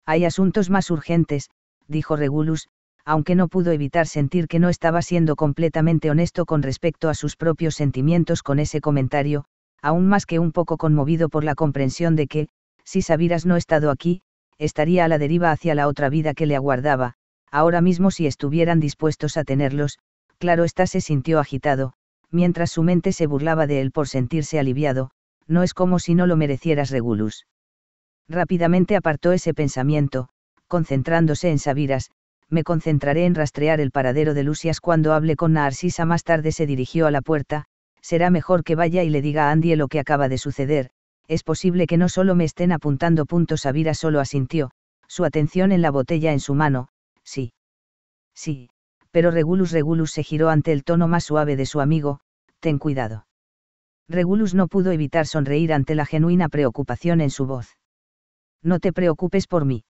Hay asuntos más urgentes, dijo Regulus, aunque no pudo evitar sentir que no estaba siendo completamente honesto con respecto a sus propios sentimientos con ese comentario, aún más que un poco conmovido por la comprensión de que, si Sabiras no estado aquí, estaría a la deriva hacia la otra vida que le aguardaba, ahora mismo si estuvieran dispuestos a tenerlos, claro está se sintió agitado, mientras su mente se burlaba de él por sentirse aliviado, no es como si no lo merecieras Regulus. Rápidamente apartó ese pensamiento, concentrándose en Sabiras, me concentraré en rastrear el paradero de Lucias cuando hable con Narcisa más tarde se dirigió a la puerta, será mejor que vaya y le diga a Andie lo que acaba de suceder, es posible que no solo me estén apuntando puntos Sabiras solo asintió, su atención en la botella en su mano, sí. Sí, pero Regulus Regulus se giró ante el tono más suave de su amigo, ten cuidado. Regulus no pudo evitar sonreír ante la genuina preocupación en su voz. No te preocupes por mí.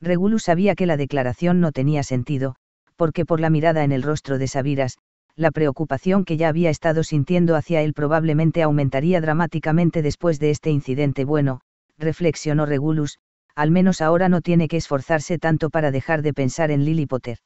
Regulus sabía que la declaración no tenía sentido, porque por la mirada en el rostro de Sabiras, la preocupación que ya había estado sintiendo hacia él probablemente aumentaría dramáticamente después de este incidente. Bueno, reflexionó Regulus, al menos ahora no tiene que esforzarse tanto para dejar de pensar en Lily Potter.